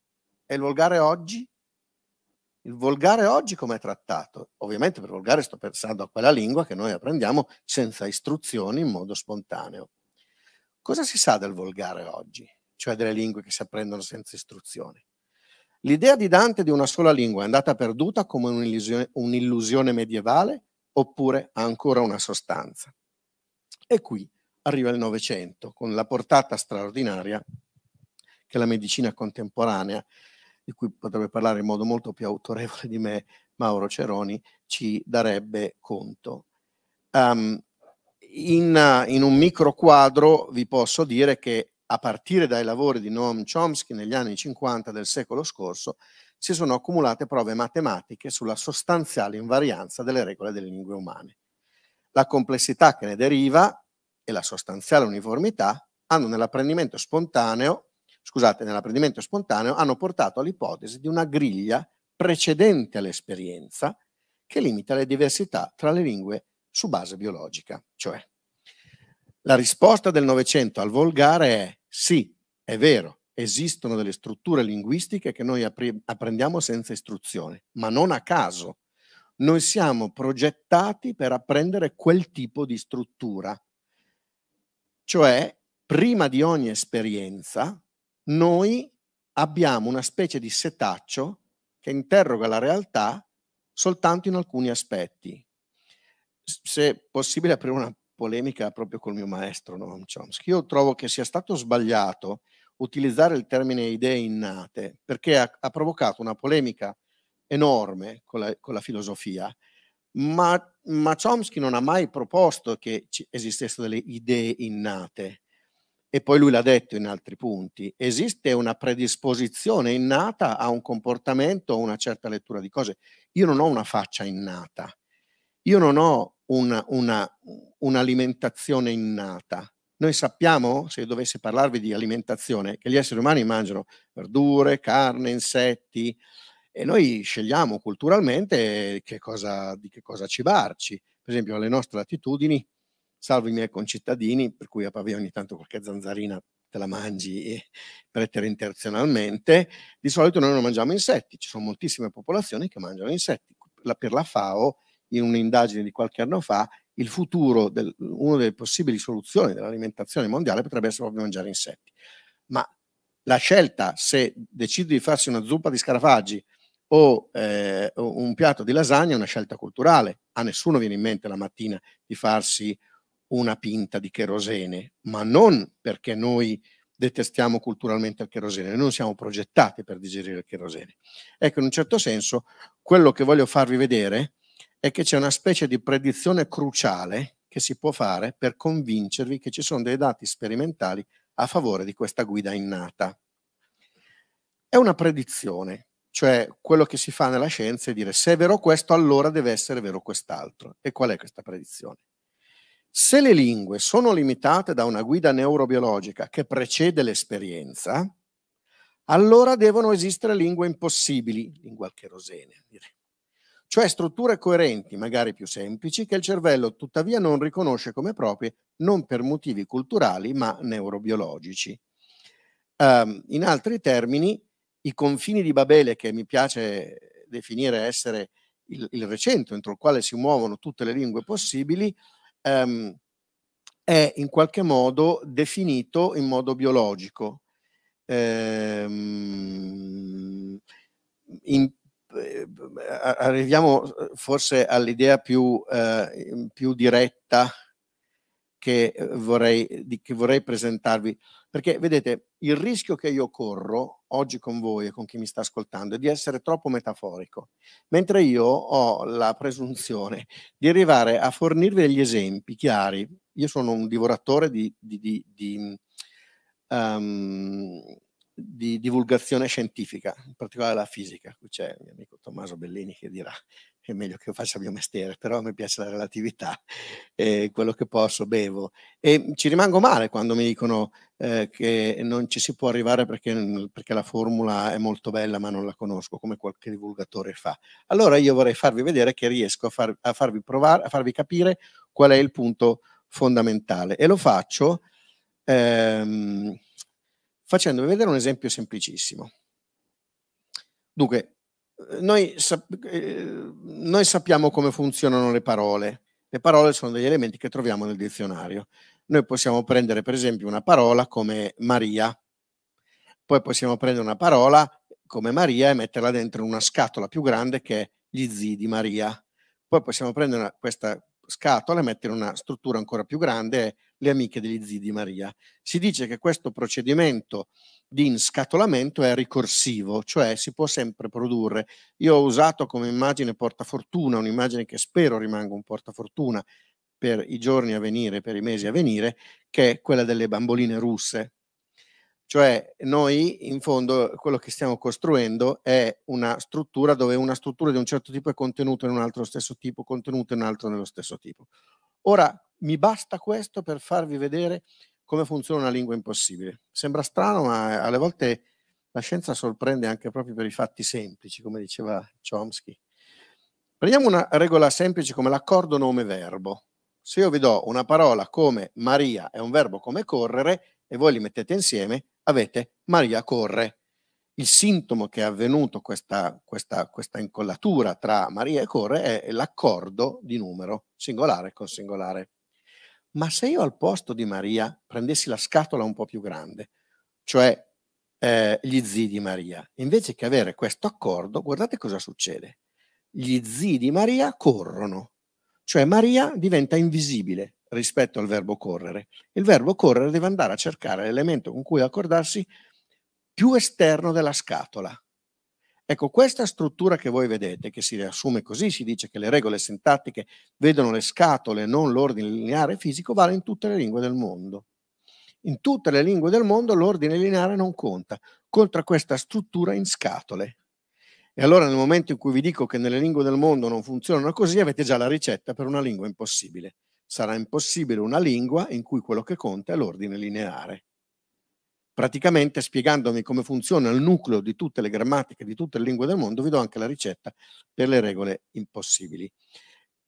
[SPEAKER 2] è il volgare oggi? Il volgare oggi come è trattato? Ovviamente per volgare sto pensando a quella lingua che noi apprendiamo senza istruzioni, in modo spontaneo. Cosa si sa del volgare oggi? Cioè delle lingue che si apprendono senza istruzioni. L'idea di Dante di una sola lingua è andata perduta come un'illusione, un'illusione medievale oppure ha ancora una sostanza? E qui arriva il Novecento con la portata straordinaria che la medicina contemporanea, di cui potrebbe parlare in modo molto più autorevole di me Mauro Ceroni, ci darebbe conto. Um, in, eh, in, un micro quadro vi posso dire che a partire dai lavori di Noam Chomsky negli anni 50 del secolo scorso si sono accumulate prove matematiche sulla sostanziale invarianza delle regole delle lingue umane. La complessità che ne deriva e la sostanziale uniformità hanno nell'apprendimento spontaneo scusate, nell'apprendimento spontaneo hanno portato all'ipotesi di una griglia precedente all'esperienza che limita le diversità tra le lingue su base biologica. Cioè, la risposta del Novecento al volgare è sì, è vero, esistono delle strutture linguistiche che noi apprendiamo senza istruzione, ma non a caso. Noi siamo progettati per apprendere quel tipo di struttura. Cioè, prima di ogni esperienza, noi abbiamo una specie di setaccio che interroga la realtà soltanto in alcuni aspetti. Se è possibile aprire una polemica proprio col mio maestro Noam Chomsky, io trovo che sia stato sbagliato utilizzare il termine idee innate perché ha, ha provocato una polemica enorme con la, con la filosofia, ma, ma, Chomsky non ha mai proposto che esistessero delle idee innate e poi lui l'ha detto in altri punti, esiste una predisposizione innata a un comportamento, a una certa lettura di cose. Io non ho una faccia innata, io non ho una, una, un'alimentazione innata. Noi sappiamo, se dovessi parlarvi di alimentazione, che gli esseri umani mangiano verdure, carne, insetti e noi scegliamo culturalmente che cosa, di che cosa cibarci. Per esempio, alle nostre latitudini salvo i miei concittadini, per cui a Pavia ogni tanto qualche zanzarina te la mangi preterintenzionalmente, di solito noi non mangiamo insetti, ci sono moltissime popolazioni che mangiano insetti. Per la FAO, in un'indagine di qualche anno fa, il futuro, del, una delle possibili soluzioni dell'alimentazione mondiale potrebbe essere proprio mangiare insetti. Ma la scelta se decidi di farsi una zuppa di scarafaggi o eh, un piatto di lasagna è una scelta culturale. A nessuno viene in mente la mattina di farsi una pinta di cherosene, ma non perché noi detestiamo culturalmente il cherosene, non siamo progettati per digerire il cherosene. Ecco, in un certo senso, quello che voglio farvi vedere è che c'è una specie di predizione cruciale che si può fare per convincervi che ci sono dei dati sperimentali a favore di questa guida innata. È una predizione, cioè quello che si fa nella scienza è dire se è vero questo allora deve essere vero quest'altro. E qual è questa predizione? Se le lingue sono limitate da una guida neurobiologica che precede l'esperienza, allora devono esistere lingue impossibili, lingua alcherosene, direi. Cioè strutture coerenti, magari più semplici, che il cervello tuttavia non riconosce come proprie, non per motivi culturali, ma neurobiologici. Um, in altri termini, i confini di Babele, che mi piace definire essere il, il recento entro il quale si muovono tutte le lingue possibili, ehm, è in qualche modo definito in modo biologico. Ehm, in, eh, arriviamo eh, forse all'idea più, eh, più diretta che eh, vorrei, eh, di, che vorrei presentarvi, perché vedete, il rischio che io corro oggi con voi e con chi mi sta ascoltando è di essere troppo metaforico, mentre io ho la presunzione di arrivare a fornirvi degli esempi chiari. Io sono un divoratore di, di, di um, divulgazione scientifica, in particolare la fisica. Qui c'è il mio amico Tommaso Bellini che dirà è meglio che io faccia il mio mestiere, però mi piace la relatività, eh, quello che posso bevo. E ci rimango male quando mi dicono eh, che non ci si può arrivare perché, mm, perché, la formula è molto bella ma non la conosco, come qualche divulgatore fa. Allora io vorrei farvi vedere che riesco a, far, a farvi provare, a farvi capire qual è il punto fondamentale. E lo faccio ehm, facendovi vedere un esempio semplicissimo. Dunque, Ehm, noi, sap- ehm, noi sappiamo come funzionano le parole. Le parole sono degli elementi che troviamo nel dizionario. Noi possiamo prendere per esempio una parola come Maria, poi possiamo prendere una parola come Maria e metterla dentro una scatola più grande che gli zii di Maria. Poi possiamo prendere una, questa scatola e mettere una struttura ancora più grande, le amiche degli zii di Maria. Si dice che questo procedimento di inscatolamento è ricorsivo, cioè si può sempre produrre. Io ho usato come immagine portafortuna, un'immagine che spero rimanga un portafortuna per i giorni a venire, per i mesi a venire, che è quella delle bamboline russe. Cioè noi in fondo quello che stiamo costruendo è una struttura dove una struttura di un certo tipo è contenuta in un altro stesso tipo, contenuta in un altro nello stesso tipo. Ora mi basta questo per farvi vedere come funziona una lingua impossibile. Sembra strano, ma eh, alle volte la scienza sorprende anche proprio per i fatti semplici, come diceva Chomsky. Prendiamo una regola semplice come l'accordo nome-verbo. Se io vi do una parola come Maria e un verbo come correre e voi li mettete insieme, avete Maria corre. Il sintomo che è avvenuto questa, questa, questa incollatura tra Maria e corre è l'accordo di numero singolare con singolare ma se io al posto di Maria prendessi la scatola un po' più grande, cioè eh, gli zii di Maria, invece che avere questo accordo, guardate cosa succede. Gli zii di Maria corrono, cioè Maria diventa invisibile rispetto al verbo correre. Il verbo correre deve andare a cercare l'elemento con cui accordarsi più esterno della scatola. Ecco, questa struttura che voi vedete, che si riassume così, si dice che le regole sintattiche vedono le scatole, non l'ordine lineare fisico, vale in tutte le lingue del mondo. In tutte le lingue del mondo l'ordine lineare non conta, conta questa struttura in scatole. E allora nel momento in cui vi dico che nelle lingue del mondo non funzionano così, avete già la ricetta per una lingua impossibile. Sarà impossibile una lingua in cui quello che conta è l'ordine lineare praticamente spiegandomi come funziona il nucleo di tutte le grammatiche, di tutte le lingue del mondo, vi do anche la ricetta per le regole impossibili.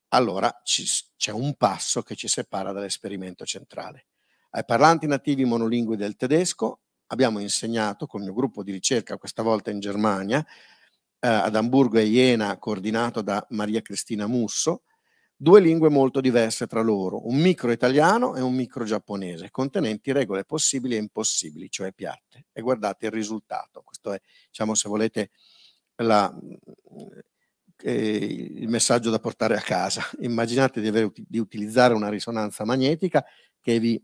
[SPEAKER 2] Allora c'è un passo che ci separa dall'esperimento centrale. Ai parlanti nativi monolingui del tedesco abbiamo insegnato con il mio gruppo di ricerca, questa volta in Germania, eh, ad Amburgo e Iena, coordinato da Maria Cristina Musso, due lingue molto diverse tra loro, un micro italiano e un micro giapponese, contenenti regole possibili e impossibili, cioè piatte. E guardate il risultato, questo è, diciamo, se volete, la, eh, il messaggio da portare a casa. Immaginate di, avere, di utilizzare una risonanza magnetica che vi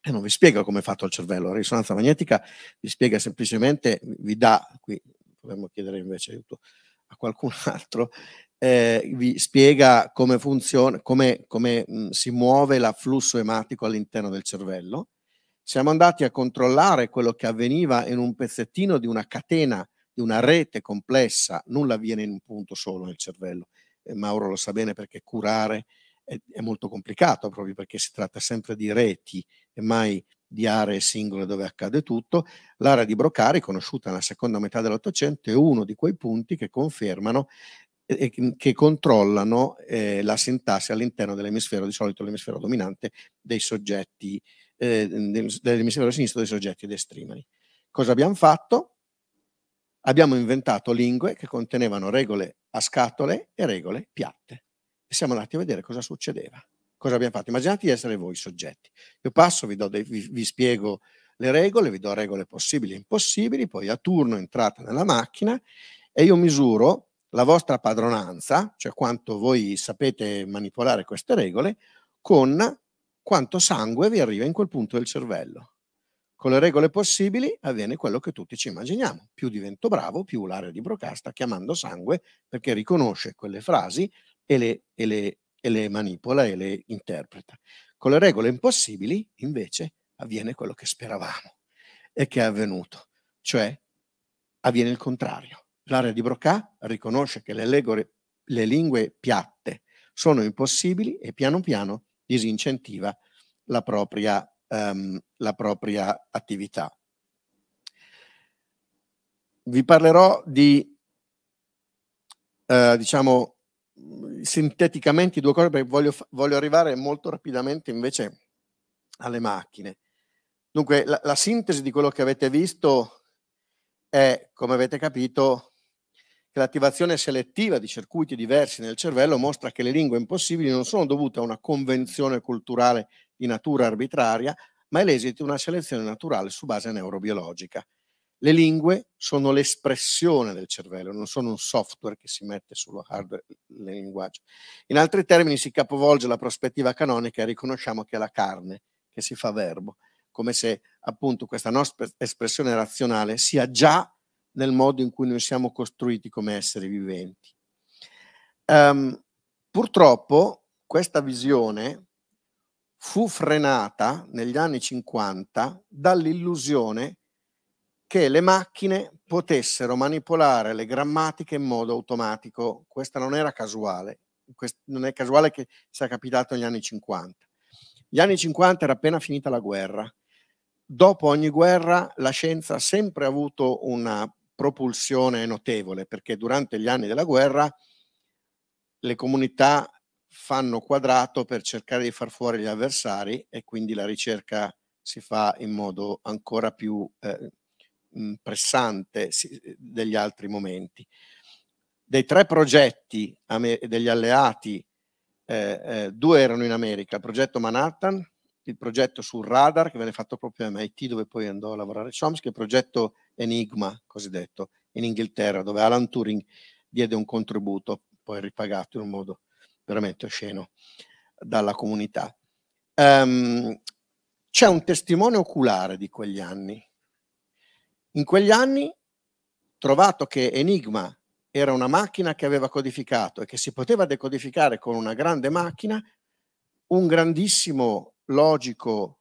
[SPEAKER 2] e eh, non vi spiega come è fatto il cervello, la risonanza magnetica vi spiega semplicemente, vi dà, qui dovremmo chiedere invece aiuto a qualcun altro, eh, vi spiega come funziona, come, come mh, mm, si muove l'afflusso ematico all'interno del cervello. Siamo andati a controllare quello che avveniva in un pezzettino di una catena, di una rete complessa, nulla avviene in un punto solo nel cervello. Eh, Mauro lo sa bene perché curare è, è molto complicato proprio perché si tratta sempre di reti e mai di aree singole dove accade tutto, l'area di Brocari, conosciuta nella seconda metà dell'Ottocento, è uno di quei punti che confermano che controllano eh, la sintassi all'interno dell'emisfero, di solito l'emisfero dominante, dei soggetti, eh, dell'emisfero sinistro dei soggetti ed estrimeri. Cosa abbiamo fatto? Abbiamo inventato lingue che contenevano regole a scatole e regole piatte. E siamo andati a vedere cosa succedeva. Cosa abbiamo fatto? Immaginate di essere voi soggetti. Io passo, vi, dei, vi, vi spiego le regole, vi do regole possibili e impossibili, poi a turno entrate nella macchina e io misuro la vostra padronanza, cioè quanto voi sapete manipolare queste regole, con quanto sangue vi arriva in quel punto del cervello. Con le regole possibili avviene quello che tutti ci immaginiamo. Più divento bravo, più l'area di Broca sta chiamando sangue perché riconosce quelle frasi e le, e le, e le manipola e le interpreta. Con le regole impossibili, invece, avviene quello che speravamo e che è avvenuto, cioè avviene il contrario L'area di Broca riconosce che le, legore, le lingue piatte sono impossibili e piano piano disincentiva la propria, um, la propria attività. Vi parlerò di, uh, diciamo, sinteticamente due cose perché voglio, voglio, arrivare molto rapidamente invece alle macchine. Dunque, la, la, sintesi di quello che avete visto è, come avete capito, che l'attivazione selettiva di circuiti diversi nel cervello mostra che le lingue impossibili non sono dovute a una convenzione culturale di natura arbitraria, ma è l'esito di una selezione naturale su base neurobiologica. Le lingue sono l'espressione del cervello, non sono un software che si mette sullo hardware del linguaggio. In altri termini si capovolge la prospettiva canonica e riconosciamo che è la carne che si fa verbo, come se appunto questa nostra espressione razionale sia già nel modo in cui noi siamo costruiti come esseri viventi. Um, purtroppo questa visione fu frenata negli anni 50 dall'illusione che le macchine potessero manipolare le grammatiche in modo automatico. Questa non era casuale, non è casuale che sia capitato negli anni 50. Gli anni 50 era appena finita la guerra. Dopo ogni guerra la scienza ha sempre avuto una propulsione notevole perché durante gli anni della guerra le comunità fanno quadrato per cercare di far fuori gli avversari e quindi la ricerca si fa in modo ancora più eh, mm, pressante degli altri momenti. Dei tre progetti degli alleati, eh, eh, due erano in America, il progetto Manhattan, il progetto sul radar che venne fatto proprio a MIT dove poi andò a lavorare Chomsky, il progetto enigma cosiddetto in Inghilterra, dove Alan Turing diede un contributo, poi ripagato in un modo veramente osceno dalla comunità. Um, c'è un testimone oculare di quegli anni. In quegli anni, trovato che Enigma era una macchina che aveva codificato e che si poteva decodificare con una grande macchina, un grandissimo logico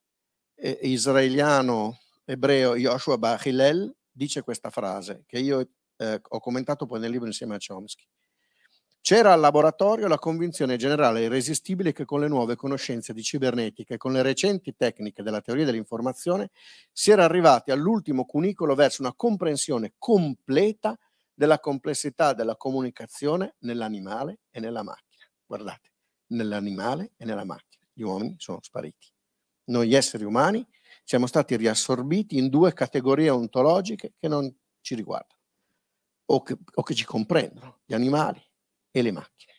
[SPEAKER 2] eh, israeliano ebreo Joshua Bar Hillel dice questa frase che io eh, ho commentato poi nel libro insieme a Chomsky. C'era al laboratorio la convinzione generale irresistibile che con le nuove conoscenze di cibernetica e con le recenti tecniche della teoria dell'informazione si era arrivati all'ultimo cunicolo verso una comprensione completa della complessità della comunicazione nell'animale e nella macchina. Guardate, nell'animale e nella macchina. Gli uomini sono spariti. Noi esseri umani siamo stati riassorbiti in due categorie ontologiche che non ci riguardano o che, o che ci comprendono, gli animali e le macchine.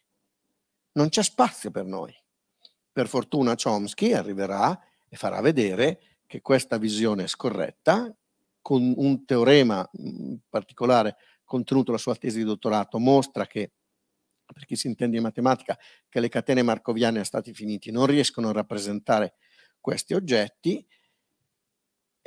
[SPEAKER 2] Non c'è spazio per noi. Per fortuna Chomsky arriverà e farà vedere che questa visione è scorretta, con un teorema in mm, particolare contenuto nella sua tesi di dottorato, mostra che, per chi si intende in matematica, che le catene marcoviane a stati finiti non riescono a rappresentare questi oggetti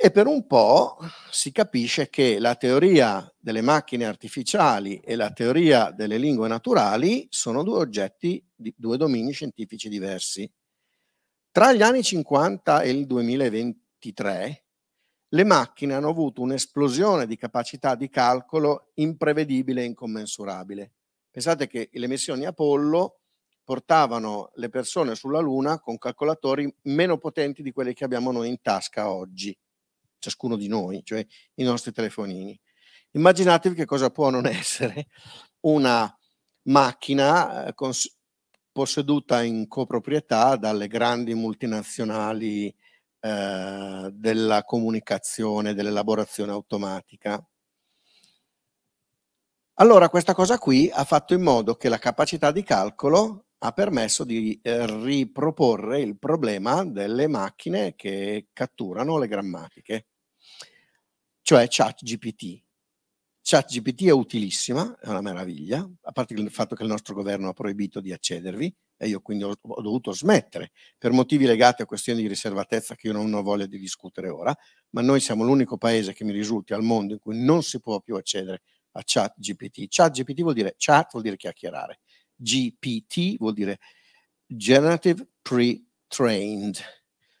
[SPEAKER 2] e per un po' si capisce che la teoria delle macchine artificiali e la teoria delle lingue naturali sono due oggetti, due domini scientifici diversi. Tra gli anni 50 e il 2023 le macchine hanno avuto un'esplosione di capacità di calcolo imprevedibile e incommensurabile. Pensate che le missioni Apollo portavano le persone sulla Luna con calcolatori meno potenti di quelli che abbiamo noi in tasca oggi ciascuno di noi, cioè i nostri telefonini. Immaginatevi che cosa può non essere una macchina eh, cons- posseduta in coproprietà dalle grandi multinazionali eh, della comunicazione, dell'elaborazione automatica. Allora questa cosa qui ha fatto in modo che la capacità di calcolo ha permesso di eh, riproporre il problema delle macchine che catturano le grammatiche cioè ChatGPT. ChatGPT è utilissima, è una meraviglia, a parte il fatto che il nostro governo ha proibito di accedervi e io quindi ho, ho dovuto smettere per motivi legati a questioni di riservatezza che io non ho voglia di discutere ora, ma noi siamo l'unico paese che mi risulti al mondo in cui non si può più accedere a ChatGPT. ChatGPT vuol dire chat, vuol dire chiacchierare. GPT vuol dire generative pre-trained,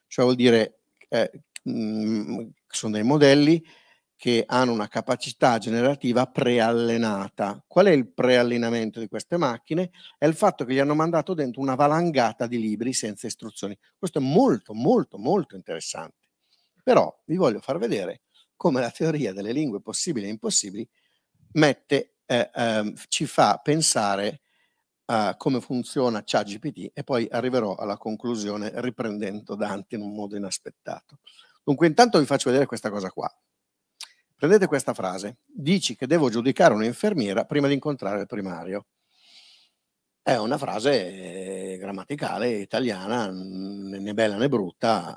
[SPEAKER 2] cioè vuol dire eh, mh, mm, sono dei modelli che hanno una capacità generativa preallenata. Qual è il preallenamento di queste macchine? È il fatto che gli hanno mandato dentro una valangata di libri senza istruzioni. Questo è molto, molto, molto interessante. Però vi voglio far vedere come la teoria delle lingue possibili e impossibili mette, eh, eh, ci fa pensare a come funziona ChatGPT e poi arriverò alla conclusione riprendendo Dante in un modo inaspettato. Dunque intanto vi faccio vedere questa cosa qua. Prendete questa frase. Dici che devo giudicare un'infermiera prima di incontrare il primario. È una frase eh, grammaticale italiana, né bella né brutta,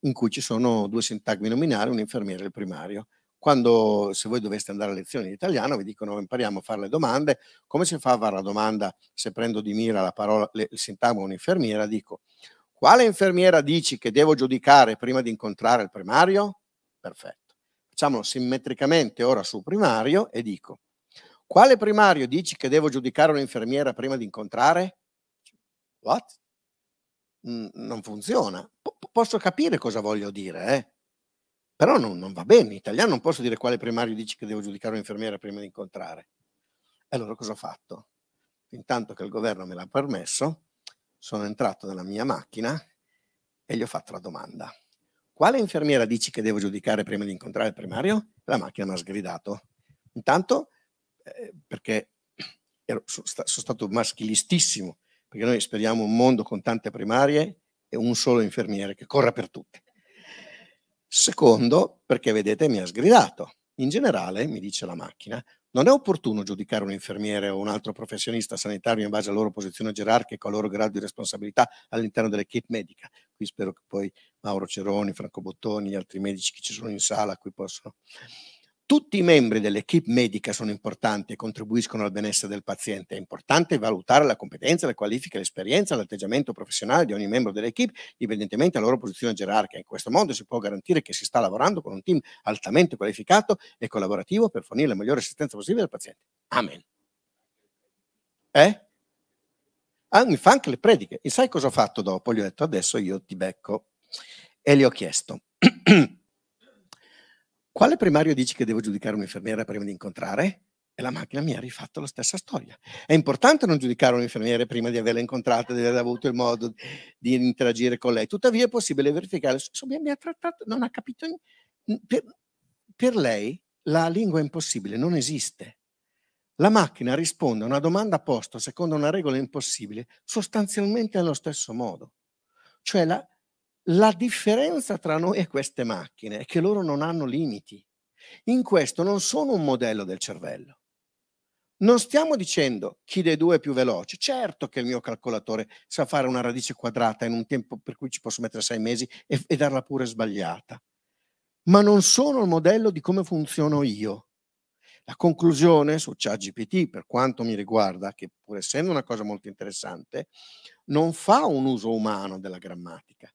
[SPEAKER 2] in cui ci sono due sintagmi nominali, un'infermiera e il primario. Quando, se voi doveste andare a lezioni di italiano, vi dicono impariamo a fare le domande. Come si fa a fare la domanda se prendo di mira la parola, il sintagma un'infermiera? Dico, quale infermiera dici che devo giudicare prima di incontrare il primario? Perfetto facciamolo simmetricamente ora su primario e dico, quale primario dici che devo giudicare un'infermiera prima di incontrare? What? non funziona. P- posso capire cosa voglio dire, eh? però non, non, va bene, in italiano non posso dire quale primario dici che devo giudicare un'infermiera prima di incontrare. allora cosa ho fatto? Intanto che il governo me l'ha permesso, sono entrato nella mia macchina e gli ho fatto la domanda. Quale infermiera dici che devo giudicare prima di incontrare il primario? La macchina mi ha sgridato. Intanto, eh, perché ero, sono, sta, sono stato maschilistissimo, perché noi speriamo un mondo con tante primarie e un solo infermiere che corra per tutte. Secondo, perché vedete mi ha sgridato. In generale, mi dice la macchina, non è opportuno giudicare un infermiere o un altro professionista sanitario in base alla loro posizione gerarchica, al loro grado di responsabilità all'interno dell'equipe medica qui spero che poi Mauro Ceroni, Franco Bottoni, gli altri medici che ci sono in sala qui possono. Tutti i membri dell'equipe medica sono importanti e contribuiscono al benessere del paziente. È importante valutare la competenza, le qualifiche, l'esperienza, l'atteggiamento professionale di ogni membro dell'equipe, dipendentemente dalla loro posizione gerarchica. In questo modo si può garantire che si sta lavorando con un team altamente qualificato e collaborativo per fornire la migliore assistenza possibile al paziente. Amen. Eh? Ah, mi fa anche le prediche. E sai cosa ho fatto dopo? Gli ho detto, adesso io ti becco. E gli ho chiesto, quale primario dici che devo giudicare un'infermiera prima di incontrare? E la macchina mi ha rifatto la stessa storia. È importante non giudicare un'infermiera prima di averla incontrata, di aver avuto il modo di interagire con lei. Tuttavia è possibile verificare. Insomma, mi ha trattato, non ha capito. Per, per lei la lingua è impossibile, non esiste. La macchina risponde a una domanda posta secondo una regola impossibile sostanzialmente allo stesso modo. Cioè la, la differenza tra noi e queste macchine è che loro non hanno limiti. In questo non sono un modello del cervello. Non stiamo dicendo chi dei due è più veloce. Certo che il mio calcolatore sa fare una radice quadrata in un tempo per cui ci posso mettere sei mesi e, e darla pure sbagliata. Ma non sono il modello di come funziono io. La conclusione su ChatGPT, per quanto mi riguarda, che pur essendo una cosa molto interessante, non fa un uso umano della grammatica.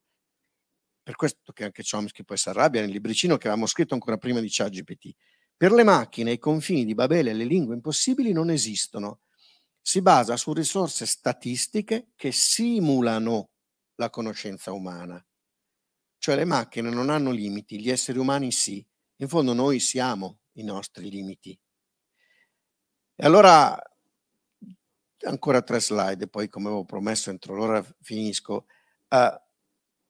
[SPEAKER 2] Per questo che anche Chomsky poi si arrabbia nel libricino che avevamo scritto ancora prima di ChatGPT. Per le macchine i confini di Babele e le lingue impossibili non esistono. Si basa su risorse statistiche che simulano la conoscenza umana. Cioè le macchine non hanno limiti, gli esseri umani sì. In fondo noi siamo i nostri limiti. E allora, ancora tre slide, poi come avevo promesso entro l'ora finisco. Uh,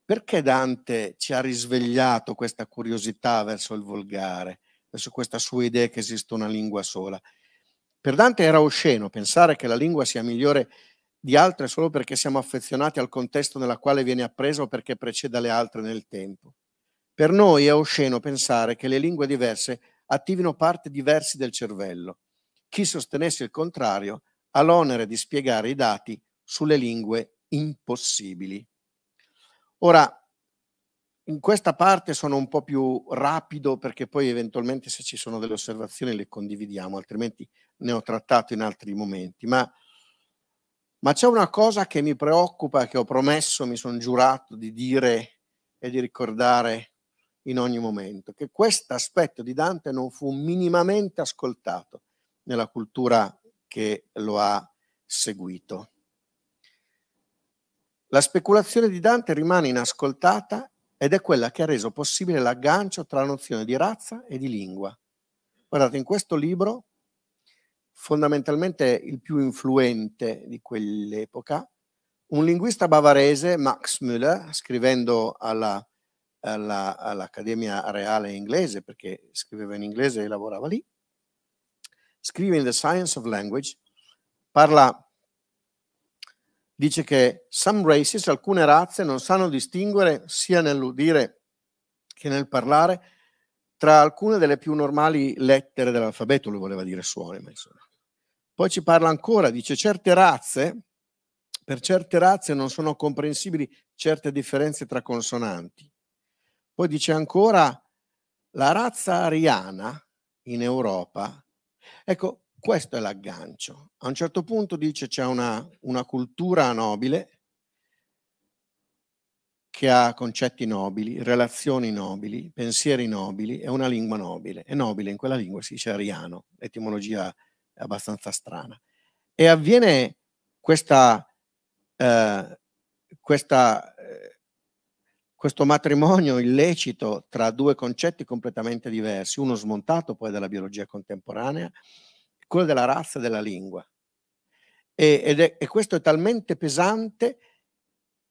[SPEAKER 2] perché Dante ci ha risvegliato questa curiosità verso il volgare, verso questa sua idea che esiste una lingua sola? Per Dante era osceno pensare che la lingua sia migliore di altre solo perché siamo affezionati al contesto nella quale viene appresa o perché precede le altre nel tempo. Per noi è osceno pensare che le lingue diverse attivino parti diverse del cervello. Chi sostenesse il contrario ha l'onere di spiegare i dati sulle lingue impossibili. Ora, in questa parte sono un po' più rapido perché poi eventualmente se ci sono delle osservazioni le condividiamo, altrimenti ne ho trattato in altri momenti. Ma, ma c'è una cosa che mi preoccupa, che ho promesso, mi sono giurato di dire e di ricordare in ogni momento, che questo aspetto di Dante non fu minimamente ascoltato nella cultura che lo ha seguito. La speculazione di Dante rimane inascoltata ed è quella che ha reso possibile l'aggancio tra la nozione di razza e di lingua. Guardate, in questo libro, fondamentalmente il più influente di quell'epoca, un linguista bavarese, Max Müller, scrivendo alla alla, all'Accademia Reale Inglese perché scriveva in inglese e lavorava lì. Scrive in The Science of Language, parla, dice che some races, alcune razze, non sanno distinguere sia nell'udire che nel parlare tra alcune delle più normali lettere dell'alfabeto, lui voleva dire suoni, ma insomma. Poi ci parla ancora, dice certe razze, per certe razze non sono comprensibili certe differenze tra consonanti poi dice ancora la razza ariana in Europa. Ecco, questo è l'aggancio. A un certo punto dice c'è una, una cultura nobile che ha concetti nobili, relazioni nobili, pensieri nobili e una lingua nobile. E nobile, in quella lingua si dice ariano, etimologia abbastanza strana. E avviene questa, eh, questa eh, questo matrimonio illecito tra due concetti completamente diversi, uno smontato poi dalla biologia contemporanea, quello della razza e della lingua. E, è, e questo è talmente pesante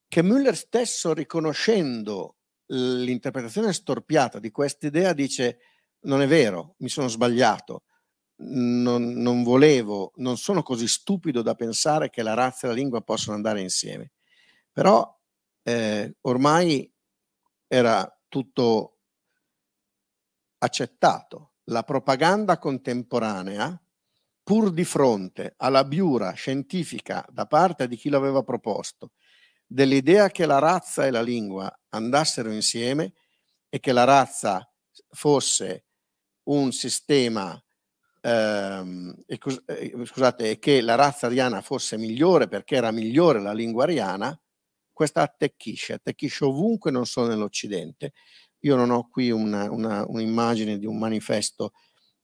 [SPEAKER 2] che Müller stesso, riconoscendo l'interpretazione storpiata di questa idea, dice non è vero, mi sono sbagliato, non, non, volevo, non sono così stupido da pensare che la razza e la lingua possano andare insieme. Però eh, ormai era tutto accettato. La propaganda contemporanea, pur di fronte alla biura scientifica da parte di chi l'aveva proposto, dell'idea che la razza e la lingua andassero insieme e che la razza fosse un sistema, ehm, scusate, che la razza ariana fosse migliore perché era migliore la lingua ariana, questa attecchisce, attecchisce ovunque, non solo nell'Occidente. Io non ho qui una, una, un'immagine di un manifesto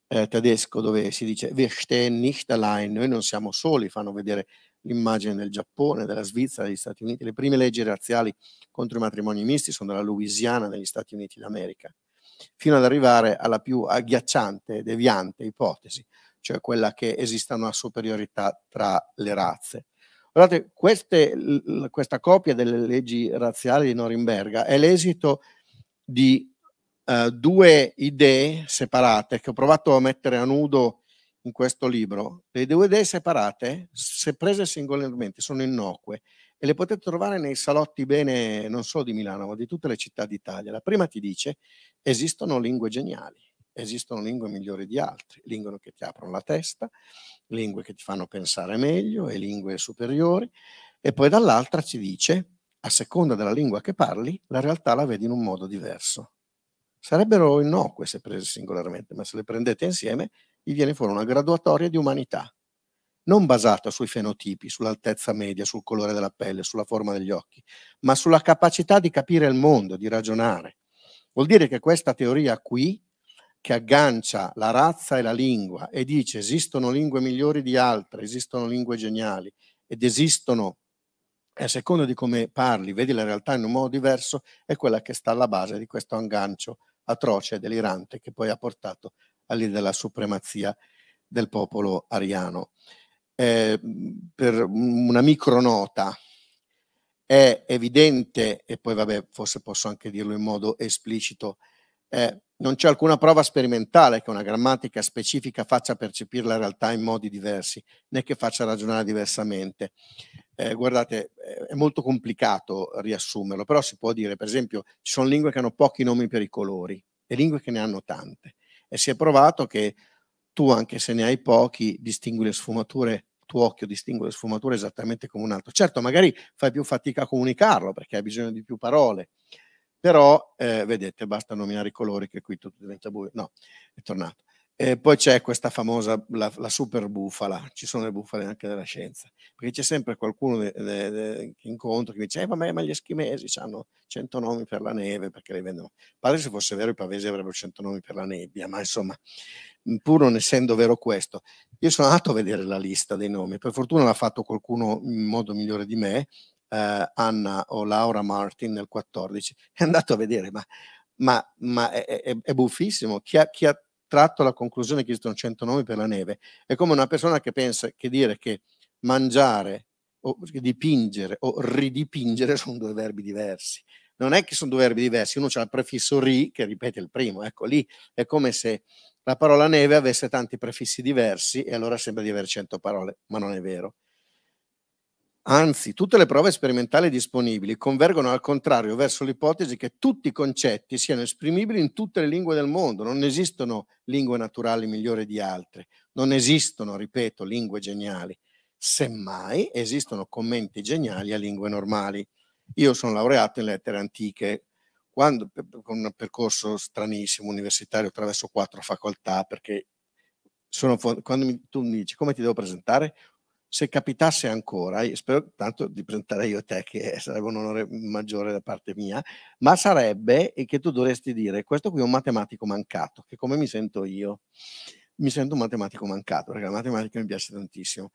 [SPEAKER 2] eh, tedesco dove si dice Wir stehen nicht allein, noi non siamo soli, fanno vedere l'immagine del Giappone, della Svizzera, degli Stati Uniti. Le prime leggi razziali contro i matrimoni misti sono della Louisiana negli Stati Uniti d'America, fino ad arrivare alla più agghiacciante, deviante ipotesi, cioè quella che esista una superiorità tra le razze. Guardate, queste, questa copia delle leggi razziali di Norimberga è l'esito di uh, due idee separate che ho provato a mettere a nudo in questo libro. Le due idee separate, se prese singolarmente, sono innocue e le potete trovare nei salotti bene non solo di Milano, ma di tutte le città d'Italia. La prima ti dice esistono lingue geniali esistono lingue migliori di altre, lingue che ti aprono la testa, lingue che ti fanno pensare meglio e lingue superiori, e poi dall'altra ci dice, a seconda della lingua che parli, la realtà la vedi in un modo diverso. Sarebbero innocue se prese singolarmente, ma se le prendete insieme, vi viene fuori una graduatoria di umanità, non basata sui fenotipi, sull'altezza media, sul colore della pelle, sulla forma degli occhi, ma sulla capacità di capire il mondo, di ragionare. Vuol dire che questa teoria qui che aggancia la razza e la lingua e dice esistono lingue migliori di altre, esistono lingue geniali ed esistono, a seconda di come parli, vedi la realtà in un modo diverso, è quella che sta alla base di questo aggancio atroce e delirante che poi ha portato all'idea della supremazia del popolo ariano. Eh, per una micronota è evidente, e poi vabbè, forse posso anche dirlo in modo esplicito, eh, non c'è alcuna prova sperimentale che una grammatica specifica faccia percepire la realtà in modi diversi, né che faccia ragionare diversamente. Eh, guardate, eh, è molto complicato riassumerlo, però si può dire, per esempio, ci sono lingue che hanno pochi nomi per i colori e lingue che ne hanno tante. E si è provato che tu, anche se ne hai pochi, distingui le sfumature tuo occhio distingue le sfumature esattamente come un altro. Certo, magari fai più fatica a comunicarlo perché hai bisogno di più parole, però, eh, vedete, basta nominare i colori che qui tutto diventa buio. No, è tornato. E poi c'è questa famosa, la, la, super bufala, ci sono le bufale anche della scienza, perché c'è sempre qualcuno de, de, de, che incontro che dice, eh, vabbè, ma gli eschimesi hanno 100 nomi per la neve perché le vendono. Pare se fosse vero i pavesi avrebbero 100 nomi per la nebbia, ma insomma, mm, pur non essendo vero questo, io sono andato a vedere la lista dei nomi, per fortuna l'ha fatto qualcuno in modo migliore di me, eh, Anna o Laura Martin nel 14, è andato a vedere, ma, ma, ma è, è, è, buffissimo. Chi ha, chi ha, tratto la conclusione che esistono 100 nomi per la neve è come una persona che pensa che dire che mangiare o dipingere o ridipingere sono due verbi diversi. Non è che sono due verbi diversi, uno c'è il prefisso ri che ripete il primo, ecco lì è come se la parola neve avesse tanti prefissi diversi e allora sembra di avere 100 parole, ma non è vero. Anzi, tutte le prove sperimentali disponibili convergono al contrario verso l'ipotesi che tutti i concetti siano esprimibili in tutte le lingue del mondo. Non esistono lingue naturali migliori di altre, non esistono, ripeto, lingue geniali. Semmai esistono commenti geniali a lingue normali. Io sono laureato in lettere antiche, quando, con un percorso stranissimo universitario attraverso quattro facoltà, perché sono, quando mi, tu mi dici come ti devo presentare, se capitasse ancora, spero tanto di presentare io te che sarebbe un onore maggiore da parte mia, ma sarebbe che tu dovresti dire questo qui è un matematico mancato, che come mi sento io, mi sento un matematico mancato, perché la matematica mi piace tantissimo.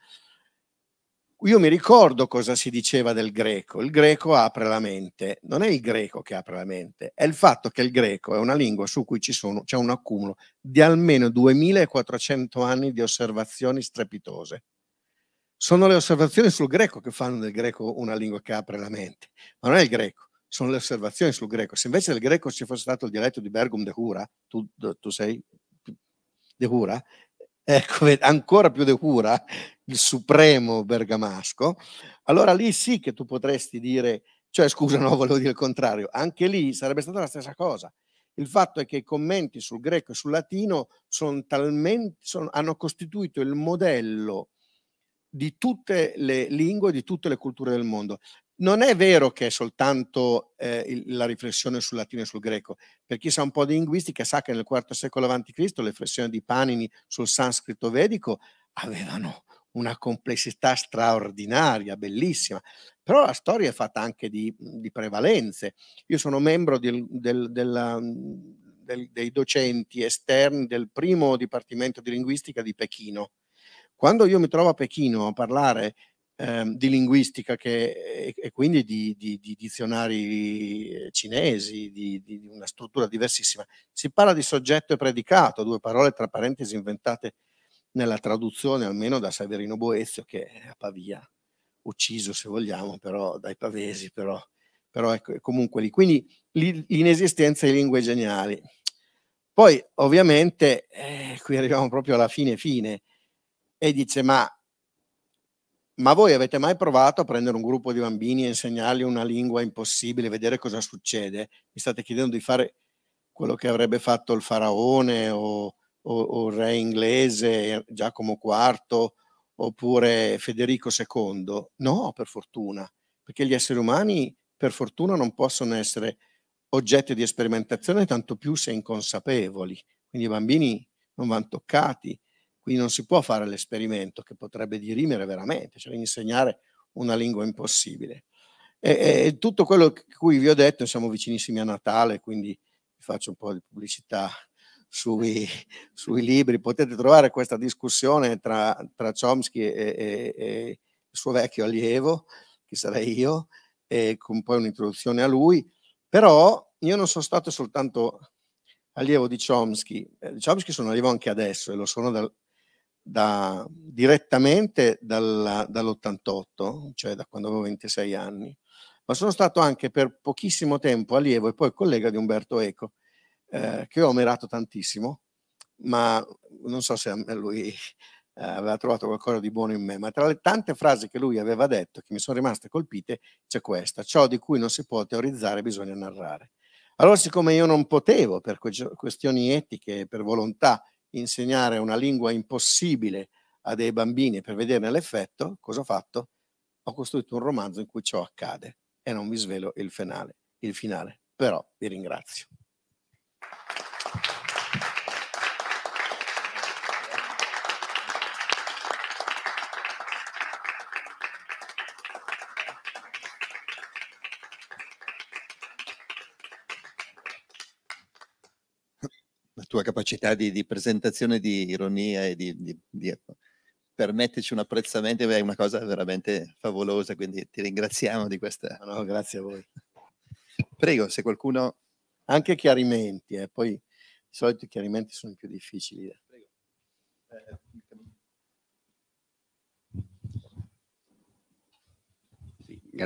[SPEAKER 2] Io mi ricordo cosa si diceva del greco, il greco apre la mente, non è il greco che apre la mente, è il fatto che il greco è una lingua su cui sono, c'è un accumulo di almeno 2400 anni di osservazioni strepitose sono le osservazioni sul greco che fanno del greco una lingua che apre la mente, ma non è il greco, sono le osservazioni sul greco. Se invece del greco ci fosse stato il dialetto di Bergum de Cura, tu, tu, sei de Cura, ecco, eh, ancora più de Cura, il supremo bergamasco, allora lì sì che tu potresti dire, cioè scusa, no, volevo dire il contrario, anche lì sarebbe stata la stessa cosa. Il fatto è che i commenti sul greco e sul latino sono talmente, sono, hanno costituito il modello di tutte le lingue, di tutte le culture del mondo. Non è vero che è soltanto eh, il, la riflessione sul latino e sul greco. Per chi sa un po' di linguistica sa che nel IV secolo a.C. le riflessioni di Panini sul sanscrito vedico avevano una complessità straordinaria, bellissima. Però la storia è fatta anche di, di prevalenze. Io sono membro del, del, della, del, dei docenti esterni del primo Dipartimento di Linguistica di Pechino quando io mi trovo a Pechino a parlare ehm, di linguistica che, e, e, quindi di, di, di dizionari cinesi, di, di, una struttura diversissima, si parla di soggetto e predicato, due parole tra parentesi inventate nella traduzione almeno da Saverino Boezio che è a Pavia, ucciso se vogliamo però dai pavesi, però, però ecco, comunque lì. Quindi l'inesistenza di lingue geniali. Poi ovviamente, eh, qui arriviamo proprio alla fine fine, e dice ma, ma voi avete mai provato a prendere un gruppo di bambini e insegnargli una lingua impossibile, vedere cosa succede? Mi state chiedendo di fare quello che avrebbe fatto il faraone o, o, o il re inglese Giacomo IV oppure Federico II? No, per fortuna, perché gli esseri umani per fortuna non possono essere oggetti di sperimentazione, tanto più se inconsapevoli. Quindi i bambini non vanno toccati, quindi non si può fare l'esperimento che potrebbe dirimere veramente, cioè insegnare una lingua impossibile. E, e tutto quello di cui vi ho detto, siamo vicinissimi a Natale, quindi vi faccio un po' di pubblicità sui, sui libri. Potete trovare questa discussione tra, tra Chomsky e, e, e il suo vecchio allievo, che sarei io, e con poi un'introduzione a lui. Però io non sono stato soltanto allievo di Chomsky, eh, Chomsky sono allievo anche adesso e lo sono dal, da, direttamente dalla, dall'88, cioè da quando avevo 26 anni, ma sono stato anche per pochissimo tempo allievo e poi collega di Umberto Eco, eh, che ho ammirato tantissimo, ma non so se lui eh, aveva trovato qualcosa di buono in me, ma tra le tante frasi che lui aveva detto, che mi sono rimaste colpite, c'è questa, ciò di cui non si può teorizzare bisogna narrare. Allora, siccome io non potevo, per questioni etiche, per volontà, insegnare una lingua impossibile a dei bambini per vederne l'effetto, cosa ho fatto? Ho costruito un romanzo in cui ciò accade e non vi svelo il finale, il finale. però vi ringrazio.
[SPEAKER 1] la tua capacità di, di, presentazione di ironia e di, di, di ecco, permetterci un apprezzamento è una cosa veramente favolosa, quindi ti ringraziamo di questa. No, grazie a voi. Prego, se qualcuno... Anche chiarimenti, eh, poi di solito i chiarimenti sono
[SPEAKER 2] più difficili eh.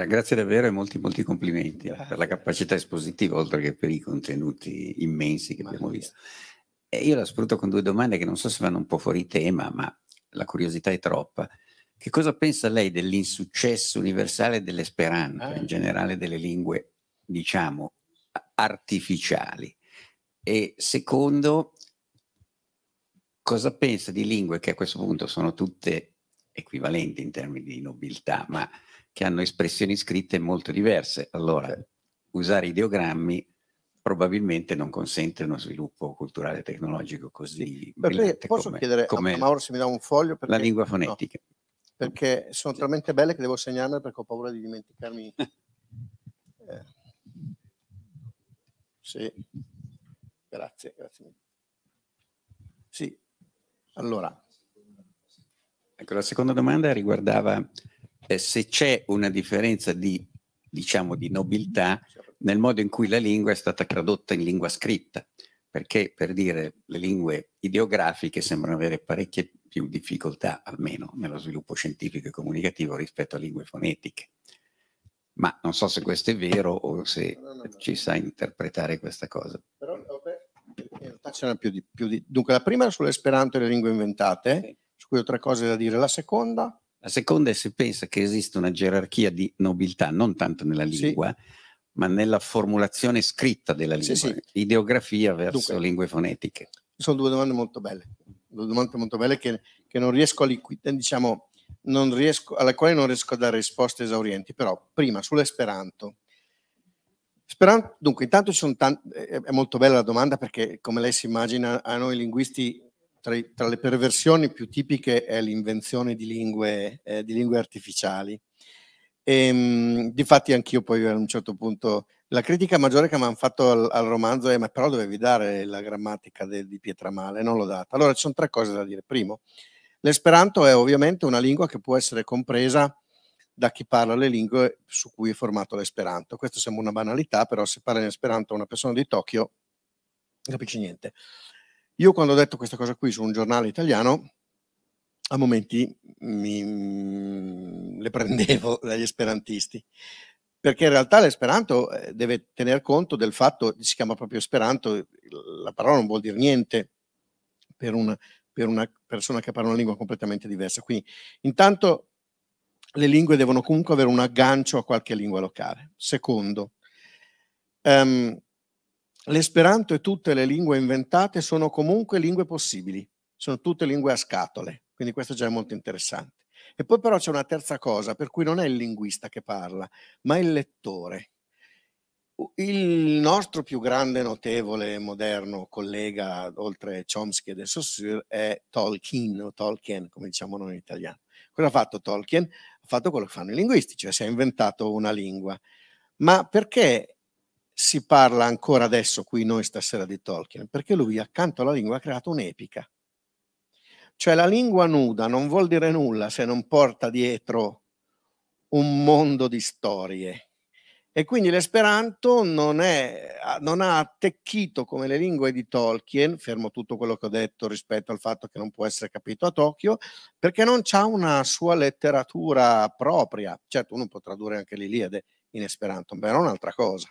[SPEAKER 3] Grazie davvero e molti, molti complimenti Grazie. Eh, ah, per la capacità espositiva, oltre che per i contenuti immensi che abbiamo visto. E io la sfrutto con due domande che non so se vanno un po' fuori tema, ma la curiosità è troppa. Che cosa pensa lei dell'insuccesso universale dell'esperanto, ah. in generale delle lingue, diciamo, artificiali? E secondo, cosa pensa di lingue che a questo punto sono tutte equivalenti in termini di nobiltà, ma che hanno espressioni scritte molto diverse. Allora, okay. usare ideogrammi probabilmente non consente uno sviluppo culturale e tecnologico
[SPEAKER 2] così Beh, posso come, chiedere ah, come a Mauro se mi dà un foglio perché, la lingua fonetica no, perché sono sì. talmente belle che devo segnarle perché ho paura di dimenticarmi eh. sì grazie grazie mille. sì
[SPEAKER 3] allora ecco la seconda domanda riguardava eh, se c'è una differenza di, diciamo, di nobiltà nel modo in cui la lingua è stata tradotta in lingua scritta, perché per dire le lingue ideografiche sembrano avere parecchie più difficoltà, almeno nello sviluppo scientifico e comunicativo, rispetto a lingue fonetiche. Ma non so se questo è vero o se no, no, no. ci sa interpretare questa cosa. Però,
[SPEAKER 2] più di, più di. Dunque, la prima era sull'esperanto e le lingue inventate, sì. su cui ho tre cose da dire. La seconda? La
[SPEAKER 3] seconda è se pensa che esista una gerarchia di nobiltà, non tanto nella lingua, sì. ma nella formulazione scritta della lingua, sì, sì. ideografia verso Dunque, lingue fonetiche.
[SPEAKER 2] Sono due domande molto belle, due domande molto belle che, che non riesco a liquidare, diciamo, riesco, alla quale non riesco a dare risposte esaurienti, però prima sull'esperanto. Speranto, dunque, intanto tanti, è molto bella la domanda perché, come lei si immagina, a noi linguisti tra, tra, le perversioni più tipiche è l'invenzione di lingue, eh, di lingue artificiali. E, ehm, mh, difatti anch'io poi a un certo punto la critica maggiore che mi hanno fatto al, al, romanzo è ma però dovevi dare la grammatica de, di Pietramale, non l'ho data. Allora ci sono tre cose da dire. Primo, l'esperanto è ovviamente una lingua che può essere compresa da chi parla le lingue su cui è formato l'esperanto. Questo sembra una banalità, però se parla in esperanto una persona di Tokyo non capisce niente. Io quando ho detto questa cosa qui su un giornale italiano, a momenti mi, le prendevo dagli esperantisti, perché in realtà l'esperanto eh, deve tener conto del fatto, si chiama proprio esperanto, la parola non vuol dire niente per una, per una persona che parla una lingua completamente diversa. Quindi intanto le lingue devono comunque avere un aggancio a qualche lingua locale. Secondo, um, l'esperanto e tutte le lingue inventate sono comunque lingue possibili, sono tutte lingue a scatole, quindi questo già è molto interessante. E poi però c'è una terza cosa, per cui non è il linguista che parla, ma il lettore. Il nostro più grande, notevole e moderno collega, oltre Chomsky e De Saussure, è Tolkien, o Tolkien, come diciamo noi in italiano. Cosa ha fatto Tolkien? Ha fatto quello che fanno i linguisti, cioè si è inventato una lingua. Ma perché si parla ancora adesso qui noi stasera di Tolkien, perché lui accanto alla lingua ha creato un'epica. Cioè la lingua nuda non vuol dire nulla se non porta dietro un mondo di storie. E quindi l'esperanto non, è, non ha attecchito come le lingue di Tolkien, fermo tutto quello che ho detto rispetto al fatto che non può essere capito a Tokyo, perché non ha una sua letteratura propria. Certo, uno può tradurre anche l'Iliade in esperanto, ma è un'altra cosa.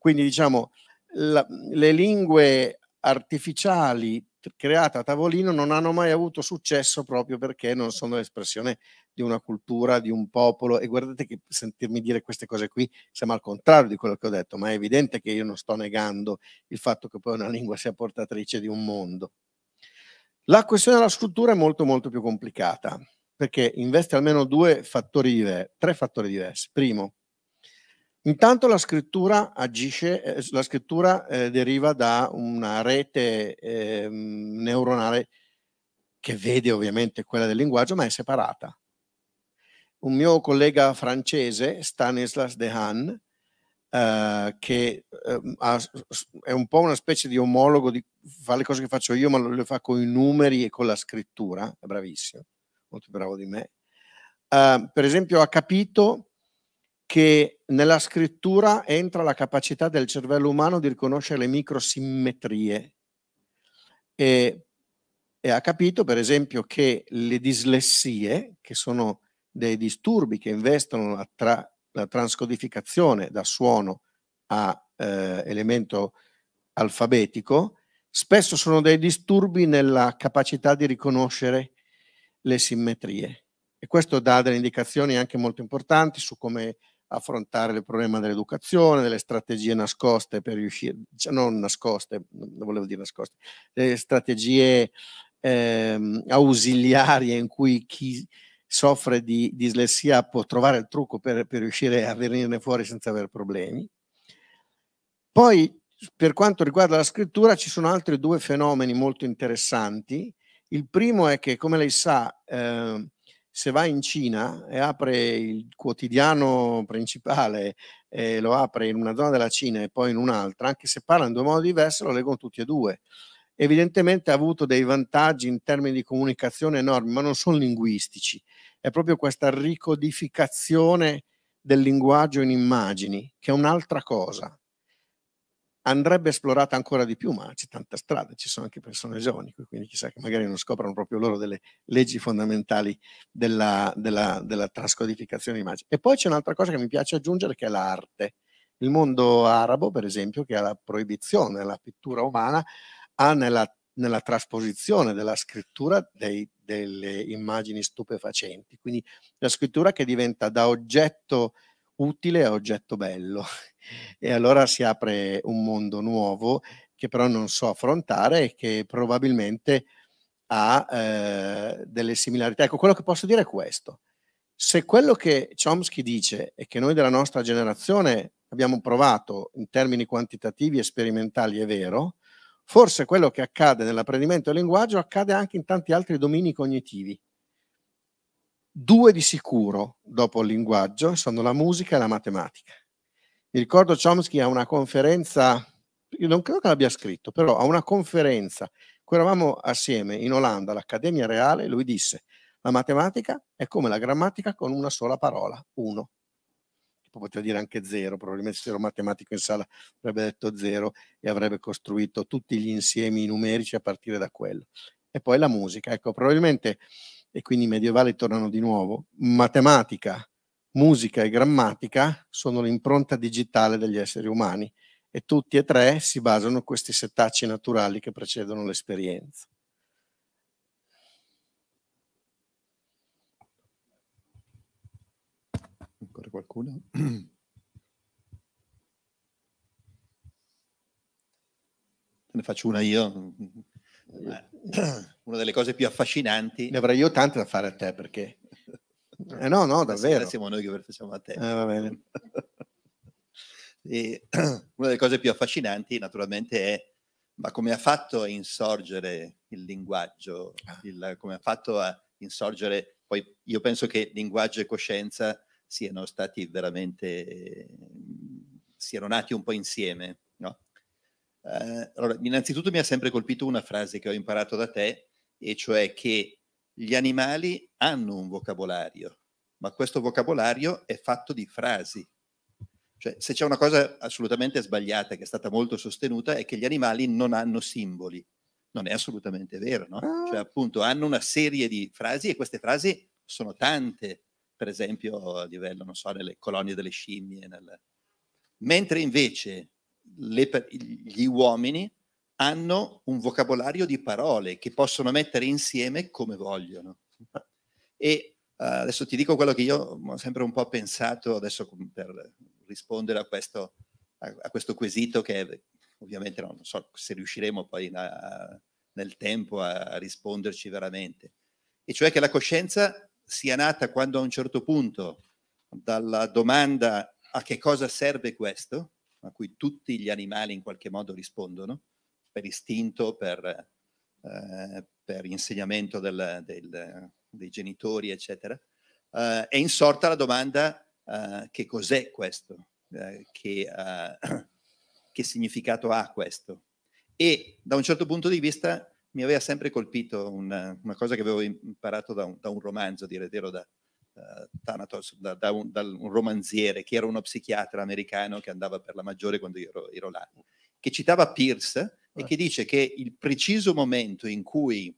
[SPEAKER 2] Quindi diciamo, la, le lingue artificiali create a tavolino non hanno mai avuto successo proprio perché non sono l'espressione di una cultura, di un popolo. E guardate che sentirmi dire queste cose qui siamo al contrario di quello che ho detto, ma è evidente che io non sto negando il fatto che poi una lingua sia portatrice di un mondo. La questione della struttura è molto molto più complicata perché investe almeno due fattori diversi, tre fattori diversi. Primo, Intanto la scrittura agisce, eh, la scrittura eh, deriva da una rete eh, neuronale che vede ovviamente quella del linguaggio, ma è separata. Un mio collega francese, Stanislas Dehaene, eh, che ehm, ha, è un po' una specie di omologo, di, fa le cose che faccio io, ma lo, lo fa con i numeri e con la scrittura, è bravissimo, molto bravo di me. Ehm, per esempio ha capito che nella scrittura entra la capacità del cervello umano di riconoscere le microsimmetrie e, e ha capito per esempio che le dislessie, che sono dei disturbi che investono la, tra, la transcodificazione da suono a eh, elemento alfabetico, spesso sono dei disturbi nella capacità di riconoscere le simmetrie. E questo dà delle indicazioni anche molto importanti su come affrontare il problema dell'educazione, delle strategie nascoste per riuscire, cioè non nascoste, non volevo dire nascoste, delle strategie eh, ausiliarie in cui chi soffre di dislessia può trovare il trucco per, per riuscire a venirne fuori senza avere problemi. Poi, per quanto riguarda la scrittura, ci sono altri due fenomeni molto interessanti. Il primo è che, come lei sa, eh, se va in Cina e apre il quotidiano principale e lo apre in una zona della Cina e poi in un'altra, anche se parla in due modi diversi, lo leggono tutti e due. Evidentemente ha avuto dei vantaggi in termini di comunicazione enormi, ma non sono linguistici. È proprio questa ricodificazione del linguaggio in immagini, che è un'altra cosa andrebbe esplorata ancora di più, ma c'è tanta strada, ci sono anche persone giovani, quindi chissà che magari non scoprano proprio loro delle leggi fondamentali della, della, della trascodificazione di immagini. E poi c'è un'altra cosa che mi piace aggiungere che è l'arte. Il mondo arabo, per esempio, che ha la proibizione, la pittura umana, ha nella, nella trasposizione della scrittura dei, delle immagini stupefacenti, quindi la scrittura che diventa da oggetto utile a oggetto bello. e allora si apre un mondo nuovo che però non so affrontare e che probabilmente ha eh, delle similarità. Ecco, quello che posso dire è questo. Se quello che Chomsky dice e che noi della nostra generazione abbiamo provato in termini quantitativi e sperimentali è vero, forse quello che accade nell'apprendimento del linguaggio accade anche in tanti altri domini cognitivi due di sicuro dopo il linguaggio sono la musica e la matematica. Mi ricordo Chomsky a una conferenza, io non credo che l'abbia scritto, però a una conferenza, cui eravamo assieme in Olanda, all'Accademia Reale, lui disse la matematica è come la grammatica con una sola parola, uno. Poteva dire anche zero, probabilmente se ero matematico in sala avrebbe detto zero e avrebbe costruito tutti gli insiemi numerici a partire da quello. E poi la musica, ecco, probabilmente e quindi i medievali tornano di nuovo, matematica, musica e grammatica sono l'impronta digitale degli esseri umani e tutti e tre si basano su questi setacci naturali che precedono l'esperienza.
[SPEAKER 1] Ancora qualcuno? Ne faccio una io. Beh. una delle cose più affascinanti. Ne avrei io tante da fare a te perché... Eh
[SPEAKER 2] no, no, davvero. Siamo
[SPEAKER 1] noi che facciamo a te. Eh, va bene. E una delle cose più affascinanti naturalmente è ma come ha fatto a insorgere il linguaggio, ah. il, come ha fatto a insorgere, poi io penso che linguaggio e coscienza siano stati veramente, siano nati un po' insieme, no? Uh, allora, innanzitutto mi ha sempre colpito una frase che ho imparato da te, e cioè che gli animali hanno un vocabolario, ma questo vocabolario è fatto di frasi. Cioè, se c'è una cosa assolutamente sbagliata che è stata molto sostenuta è che gli animali non hanno simboli. Non è assolutamente vero, no? Ah. Cioè, appunto, hanno una serie di frasi e queste frasi sono tante, per esempio a livello, non so, nelle colonie delle scimmie. Nel... Mentre invece le, gli uomini hanno un vocabolario di parole che possono mettere insieme come vogliono. E uh, adesso ti dico quello che io ho sempre un po' pensato adesso per rispondere a questo, a, a questo quesito che ovviamente non so se riusciremo poi a, nel tempo a risponderci veramente. E cioè che la coscienza sia nata quando a un certo punto dalla domanda a che cosa serve questo, a cui tutti gli animali in qualche modo rispondono, per istinto, per, eh, per insegnamento del, del, dei genitori, eccetera. Eh, è insorta la domanda eh, che cos'è questo, eh, che, eh, che significato ha questo. E da un certo punto di vista mi aveva sempre colpito una, una cosa che avevo imparato da un, da un romanzo, direi, da, eh, Thanatos da, da, un, da, un, romanziere che era uno psichiatra americano che andava per la maggiore quando io ero, ero là, che citava Pierce e che dice che il preciso momento in cui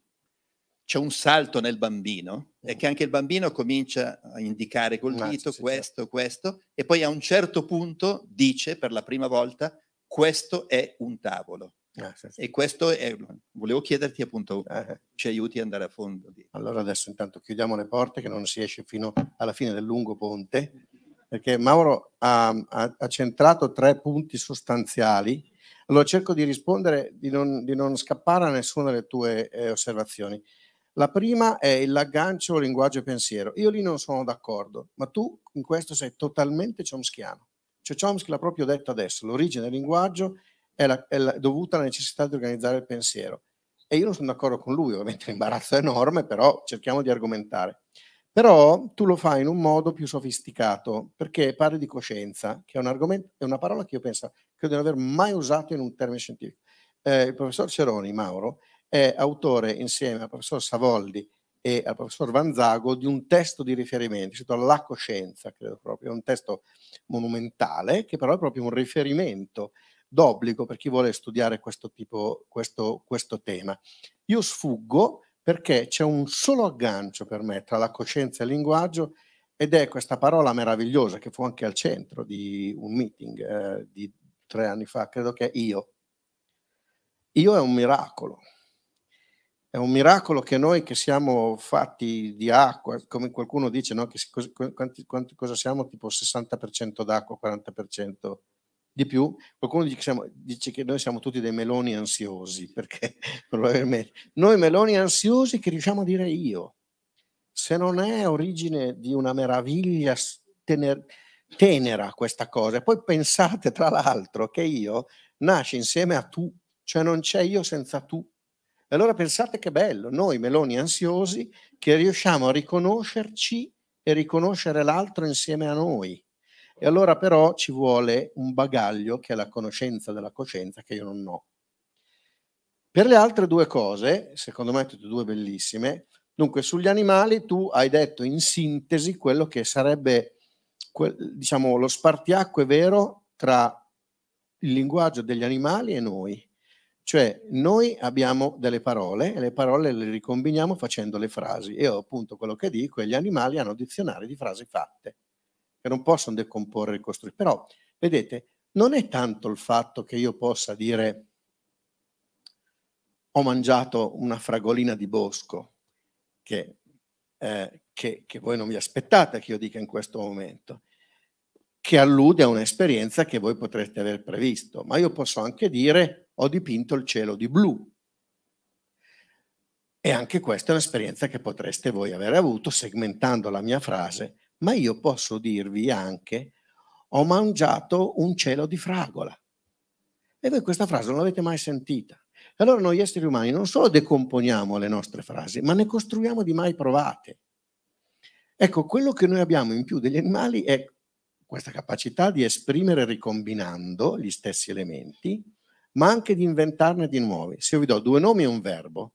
[SPEAKER 1] c'è un salto nel bambino e che mm. anche il bambino comincia a indicare col dito questo, questo, e poi a un certo punto dice per la prima volta questo è un tavolo. Ah, sì, E questo è, volevo chiederti appunto, ah, eh. ci aiuti ad andare a fondo. Allora adesso intanto chiudiamo le porte che non si esce fino alla
[SPEAKER 2] fine del lungo ponte, perché Mauro ha, ha, ha centrato tre punti sostanziali. Allora cerco di rispondere, di non, di non scappare a nessuna delle tue eh, osservazioni. La prima è l'aggancio linguaggio e pensiero. Io lì non sono d'accordo, ma tu in questo sei totalmente chomskiano. Cioè Chomsky l'ha proprio detto adesso, l'origine del linguaggio è, la, è la, dovuta alla necessità di organizzare il pensiero. E io non sono d'accordo con lui, ovviamente l'imbarazzo è enorme, però cerchiamo di argomentare. Però tu lo fai in un modo più sofisticato, perché parli di coscienza, che è, un è una parola che io penso, credo di non aver mai usato in un termine scientifico. Eh, il professor Ceroni, Mauro, è autore insieme al professor Savoldi e al professor Vanzago di un testo di riferimento, si La coscienza, credo proprio, è un testo monumentale che però è proprio un riferimento d'obbligo per chi vuole studiare questo, tipo, questo, questo tema. Io sfuggo perché c'è un solo aggancio per me tra la coscienza e il linguaggio ed è questa parola meravigliosa che fu anche al centro di un meeting eh, di tre anni fa, credo che è io. Io è un miracolo. È un miracolo che noi che siamo fatti di acqua, come qualcuno dice, no? che, cosa, quanti, quanti, cosa siamo? Tipo 60% d'acqua, 40% di più, qualcuno dice, siamo, dice che noi siamo tutti dei meloni ansiosi, perché probabilmente noi meloni ansiosi che riusciamo a dire io, se non è origine di una meraviglia tener, tenera questa cosa. E poi pensate, tra l'altro, che io nasce insieme a tu, cioè non c'è io senza tu. E allora pensate che bello, noi meloni ansiosi, che riusciamo a riconoscerci e riconoscere l'altro insieme a noi. E allora però ci vuole un bagaglio che è la conoscenza della coscienza che io non ho. Per le altre due cose, secondo me tutte e due bellissime, dunque sugli animali tu hai detto in sintesi quello che sarebbe diciamo, lo spartiacque vero tra il linguaggio degli animali e noi. Cioè, noi abbiamo delle parole e le parole le ricombiniamo facendo le frasi. Io appunto quello che dico è che gli animali hanno dizionari di frasi fatte che non possono decomporre e costruire. Però, vedete, non è tanto il fatto che io possa dire ho mangiato una fragolina di bosco, che, eh, che, che voi non vi aspettate che io dica in questo momento, che allude a un'esperienza che voi potreste aver previsto, ma io posso anche dire ho dipinto il cielo di blu. E anche questa è un'esperienza che potreste voi aver avuto segmentando la mia frase ma io posso dirvi anche ho mangiato un cielo di fragola. E voi questa frase non l'avete mai sentita. Allora noi esseri umani non solo decomponiamo le nostre frasi, ma ne costruiamo di mai provate. Ecco, quello che noi abbiamo in più degli animali è questa capacità di esprimere ricombinando gli stessi elementi, ma anche di inventarne di nuovi. Se io vi do due nomi e un verbo,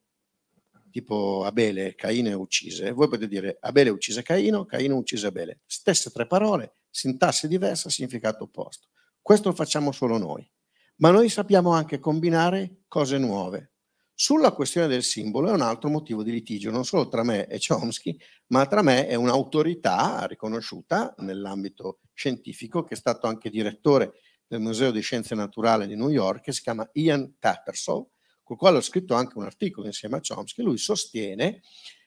[SPEAKER 2] tipo Abele, Caino e uccise, voi potete dire Abele uccise Caino, Caino uccise Abele. Stesse tre parole, sintassi diversa, significato opposto. Questo lo facciamo solo noi. Ma noi sappiamo anche combinare cose nuove. Sulla questione del simbolo è un altro motivo di litigio, non solo tra me e Chomsky, ma tra me e un'autorità riconosciuta nell'ambito scientifico, che è stato anche direttore del Museo di Scienze Naturali di New York, che si chiama Ian Tattersall, col quale ho scritto anche un articolo insieme a Chomsky, lui sostiene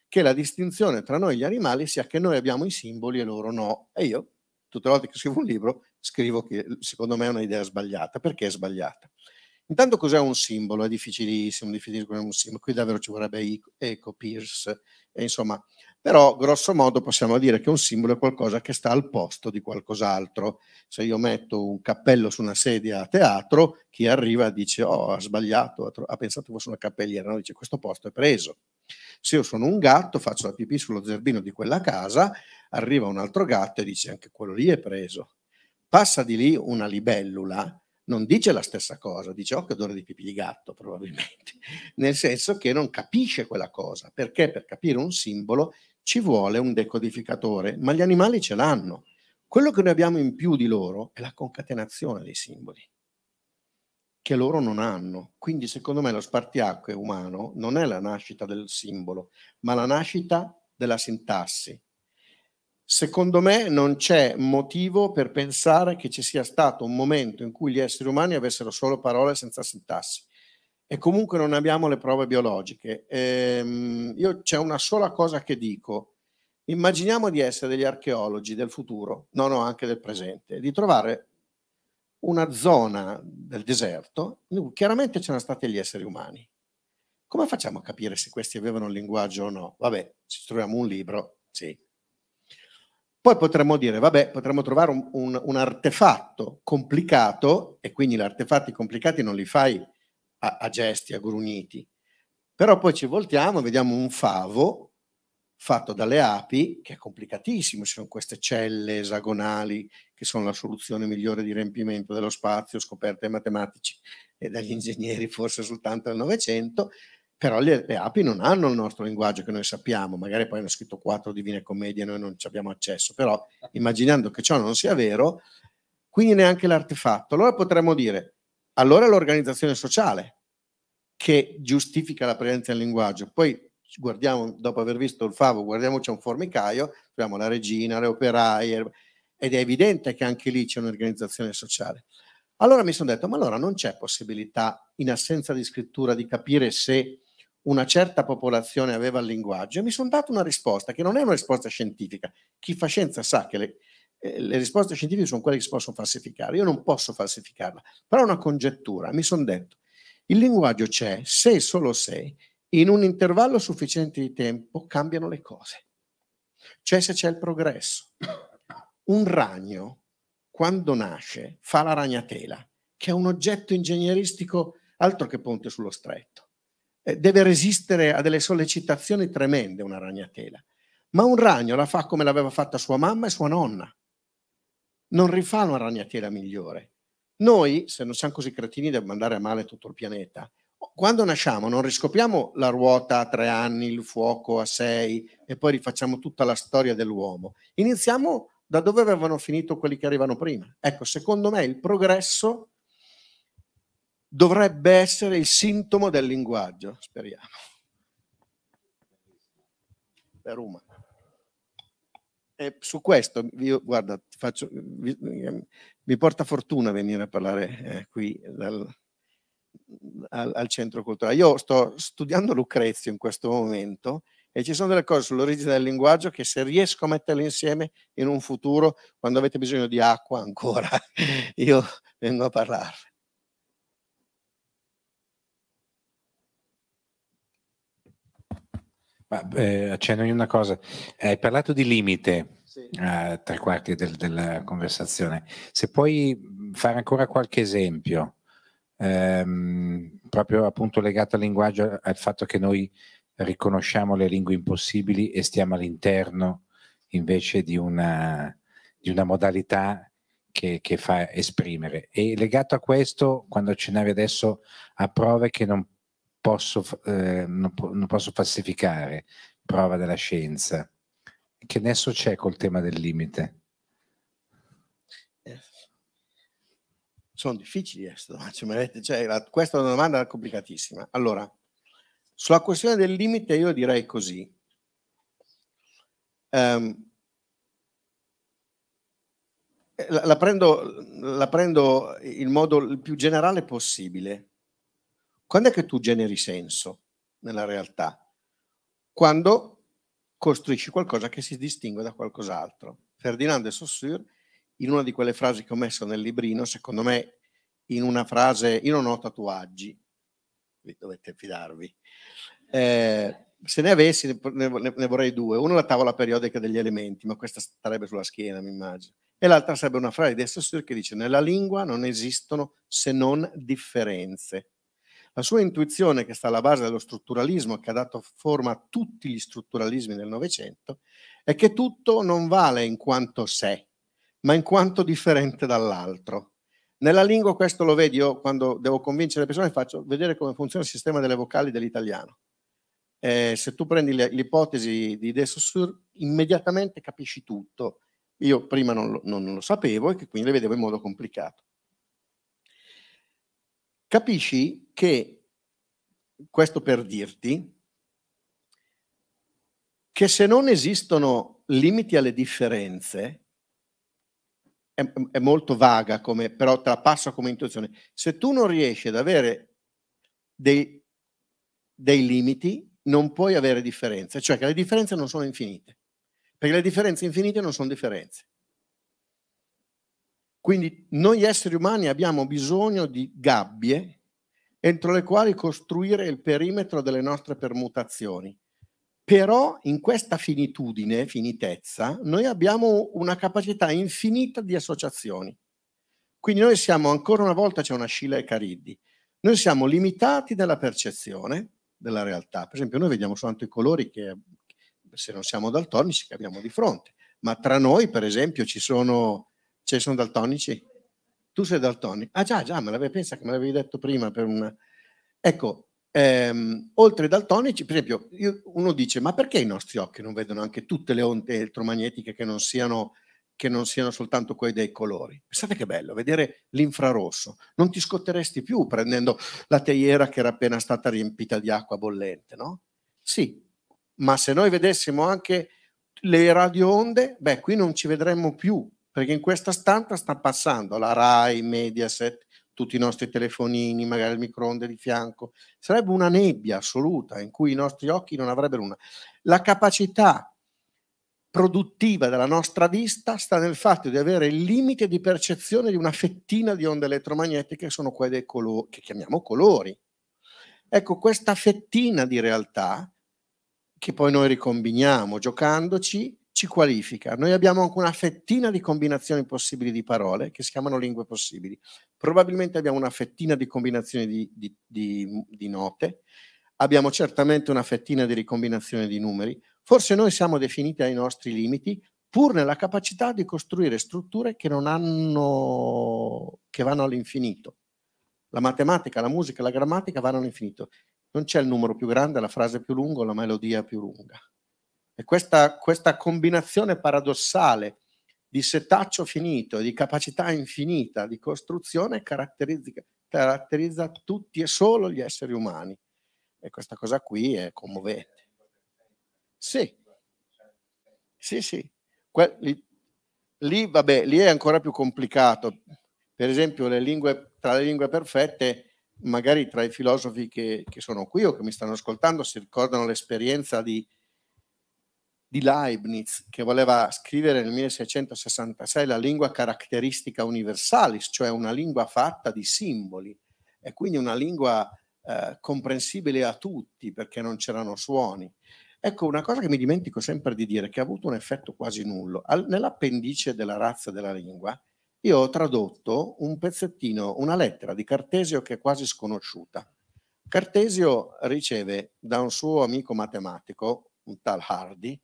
[SPEAKER 2] che la distinzione tra noi e gli animali sia che noi abbiamo i simboli e loro no. E io, tutte le volte che scrivo un libro, scrivo che secondo me è un'idea sbagliata. Perché è sbagliata? Intanto cos'è un simbolo? È difficilissimo definire come un simbolo, qui davvero ci vorrebbe eco, Pierce, e eh, insomma, però grosso modo possiamo dire che un simbolo è qualcosa che sta al posto di qualcos'altro. Se io metto un cappello su una sedia a teatro, chi arriva dice oh ha sbagliato, ha pensato fosse una cappelliera, no? dice questo posto è preso. Se io sono un gatto, faccio la pipì sullo zerbino di quella casa, arriva un altro gatto e dice anche quello lì è preso. Passa di lì una libellula non dice la stessa cosa, dice oh che odore di pipì di gatto probabilmente, nel senso che non capisce quella cosa, perché per capire un simbolo ci vuole un decodificatore, ma gli animali ce l'hanno. Quello che noi abbiamo in più di loro è la concatenazione dei simboli, che loro non hanno. Quindi secondo me lo spartiacque umano non è la nascita del simbolo, ma la nascita della sintassi, Secondo me non c'è motivo per pensare che ci sia stato un momento in cui gli esseri umani avessero solo parole senza sintassi e comunque non abbiamo le prove biologiche. Ehm, io c'è una sola cosa che dico. Immaginiamo di essere degli archeologi del futuro, no, no, anche del presente, di trovare una zona del deserto, in cui chiaramente c'erano stati gli esseri umani. Come facciamo a capire se questi avevano un linguaggio o no? Vabbè, ci troviamo un libro, sì, poi potremmo dire, vabbè, potremmo trovare un, un, un, artefatto complicato, e quindi gli artefatti complicati non li fai a, a gesti, a gruniti. Però poi ci voltiamo e vediamo un favo fatto dalle api, che è complicatissimo, ci sono queste celle esagonali che sono la soluzione migliore di riempimento dello spazio scoperta dai matematici e dagli ingegneri forse soltanto nel Novecento, però le, le, api non hanno il nostro linguaggio che noi sappiamo, magari poi hanno scritto quattro divine commedie, e noi non ci abbiamo accesso, però immaginando che ciò non sia vero, quindi neanche l'artefatto, allora potremmo dire, allora è l'organizzazione sociale che giustifica la presenza del linguaggio, poi guardiamo, dopo aver visto il favo, guardiamoci un formicaio, troviamo la regina, le operaie, ed è evidente che anche lì c'è un'organizzazione sociale. Allora mi sono detto, ma allora non c'è possibilità in assenza di scrittura di capire se una certa popolazione aveva il linguaggio e mi sono dato una risposta che non è una risposta scientifica. Chi fa scienza sa che le, eh, le risposte scientifiche sono quelle che si possono falsificare. Io non posso falsificarla, però è una congettura. Mi sono detto, il linguaggio c'è se e solo se in un intervallo sufficiente di tempo cambiano le cose. Cioè se c'è il progresso. Un ragno, quando nasce, fa la ragnatela, che è un oggetto ingegneristico altro che ponte sullo stretto. Eh, deve resistere a delle sollecitazioni tremende una ragnatela, ma un ragno la fa come l'aveva fatta sua mamma e sua nonna. Non rifà una ragnatela migliore. Noi, se non siamo così cretini da mandare a male tutto il pianeta, quando nasciamo non riscopriamo la ruota a tre anni, il fuoco a sei e poi rifacciamo tutta la storia dell'uomo. Iniziamo da dove avevano finito quelli che arrivano prima. Ecco, secondo me il progresso dovrebbe essere il sintomo del linguaggio, speriamo. Per Roma. E su questo, io, guarda, faccio, vi, mi porta fortuna venire a parlare eh, qui dal, al, al, centro culturale. Io sto studiando Lucrezio in questo momento e ci sono delle cose sull'origine del linguaggio che se riesco a metterle insieme in un futuro, quando avete bisogno di acqua ancora, io vengo a parlarvi.
[SPEAKER 3] Ma, eh, accenno una cosa, hai parlato di limite sì. a eh, tre quarti del, della conversazione, se puoi fare ancora qualche esempio, ehm, proprio appunto legato al linguaggio, al fatto che noi riconosciamo le lingue impossibili e stiamo all'interno invece di una, di una modalità che, che, fa esprimere. E legato a questo, quando accennavi adesso a prove che non posso, eh, non, non posso falsificare, prova della scienza. Che nesso c'è col tema del limite?
[SPEAKER 2] Eh, Sono difficili queste eh, domande, cioè, cioè, la, questa è una domanda complicatissima. Allora, sulla questione del limite io direi così. Um, la, la, prendo, la prendo in modo il più generale possibile. Quando è che tu generi senso nella realtà? Quando costruisci qualcosa che si distingue da qualcos'altro. Ferdinand de Saussure, in una di quelle frasi che ho messo nel librino, secondo me in una frase, io non ho tatuaggi, vi dovete fidarvi, eh, se ne avessi ne, vorrei due, una la tavola periodica degli elementi, ma questa starebbe sulla schiena, mi immagino, e l'altra sarebbe una frase di Saussure che dice nella lingua non esistono se non differenze la sua intuizione, che sta alla base dello strutturalismo che ha dato forma a tutti gli strutturalismi del Novecento, è che tutto non vale in quanto sé, ma in quanto differente dall'altro. Nella lingua questo lo vedo io quando devo convincere le persone faccio vedere come funziona il sistema delle vocali dell'italiano. Eh, se tu prendi l'ipotesi di De Saussure, immediatamente capisci tutto. Io prima non lo, non lo sapevo e quindi le vedevo in modo complicato. Capisci che, questo per dirti, che se non esistono limiti alle differenze, è, è molto vaga, come, però te la passo come intuizione, se tu non riesci ad avere dei, dei limiti, non puoi avere differenze, cioè che le differenze non sono infinite, perché le differenze infinite non sono differenze. Quindi noi esseri umani abbiamo bisogno di gabbie entro le quali costruire il perimetro delle nostre permutazioni. Però in questa finitudine, finitezza, noi abbiamo una capacità infinita di associazioni. Quindi noi siamo, ancora una volta c'è una Scila e Cariddi, noi siamo limitati nella percezione della realtà. Per esempio noi vediamo soltanto i colori che se non siamo daltonici che abbiamo di fronte, ma tra noi per esempio ci sono cioè, sono daltonici? Tu sei daltonico? Ah già, già, me l'avevi, pensa che me l'avevi detto prima per una... Ecco, ehm, oltre ai daltonici, per esempio, io, uno dice, ma perché i nostri occhi non vedono anche tutte le onde elettromagnetiche che non siano che non siano soltanto quelle dei colori. Pensate che bello, vedere l'infrarosso. Non ti scotteresti più prendendo la teiera che era appena stata riempita di acqua bollente, no? Sì, ma se noi vedessimo anche le radioonde, beh, qui non ci vedremmo più perché in questa stanza sta passando la RAI, Mediaset, tutti i nostri telefonini, magari il microonde di fianco. Sarebbe una nebbia assoluta in cui i nostri occhi non avrebbero una. La capacità produttiva della nostra vista sta nel fatto di avere il limite di percezione di una fettina di onde elettromagnetiche che sono quelle colo- che chiamiamo colori. Ecco, questa fettina di realtà, che poi noi ricombiniamo giocandoci, ci qualifica. Noi abbiamo anche una fettina di combinazioni possibili di parole che si chiamano lingue possibili. Probabilmente abbiamo una fettina di combinazioni di, di, di, di note, abbiamo certamente una fettina di ricombinazioni di numeri. Forse noi siamo definiti ai nostri limiti, pur nella capacità di costruire strutture che non hanno che vanno all'infinito. La matematica, la musica, la grammatica vanno all'infinito. Non c'è il numero più grande, la frase più lunga, la melodia più lunga. E questa, questa combinazione paradossale di setaccio finito, di capacità infinita di costruzione caratterizza, caratterizza tutti e solo gli esseri umani. E questa cosa qui è commovente. Sì, sì, sì. Que- lì, lì, vabbè, lì è ancora più complicato. Per esempio, le lingue, tra le lingue perfette, magari tra i filosofi che, che sono qui o che mi stanno ascoltando, si ricordano l'esperienza di, di Leibniz che voleva scrivere nel 1666 la lingua caratteristica universalis, cioè una lingua fatta di simboli e quindi una lingua eh, comprensibile a tutti perché non c'erano suoni. Ecco, una cosa che mi dimentico sempre di dire, che ha avuto un effetto quasi nullo, Al, nell'appendice della razza della lingua, io ho tradotto un pezzettino, una lettera di Cartesio che è quasi sconosciuta. Cartesio riceve da un suo amico matematico, un tal Hardy,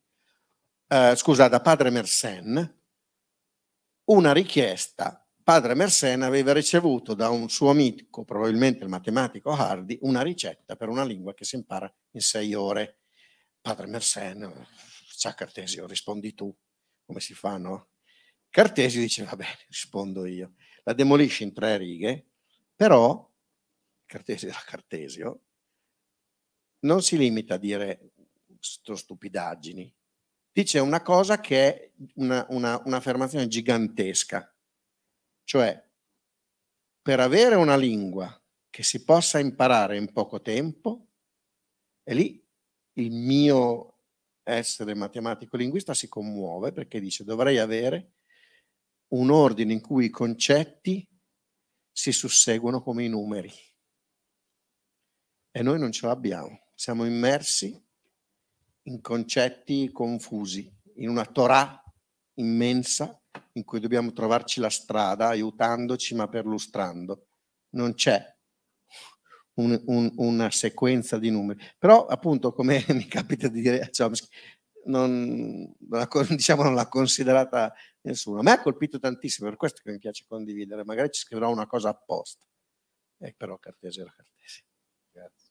[SPEAKER 2] eh, scusa, da padre Mersenne, una richiesta. Padre Mersenne aveva ricevuto da un suo amico, probabilmente il matematico Hardy, una ricetta per una lingua che si impara in sei ore. Padre Mersenne, ciao Cartesio, oh, rispondi tu, come si fa, no? Cartesio dice, va bene, rispondo io. La demolisce in tre righe, però Cartesio era Cartesio, non si limita a dire stupidaggini, dice una cosa che è una, una, un'affermazione gigantesca, cioè per avere una lingua che si possa imparare in poco tempo, e lì il mio essere matematico-linguista si commuove perché dice dovrei avere un ordine in cui i concetti si susseguono come i numeri. E noi non ce l'abbiamo, siamo immersi in concetti confusi, in una Torah immensa in cui dobbiamo trovarci la strada aiutandoci ma perlustrando. Non c'è un, un, una sequenza di numeri. Però appunto, come mi capita di dire a Chomsky, non, diciamo, non l'ha considerata nessuno. A me ha colpito tantissimo, per questo che mi piace condividere. Magari ci scriverò una cosa apposta. Eh, però Cartesi era Cartesi. Grazie.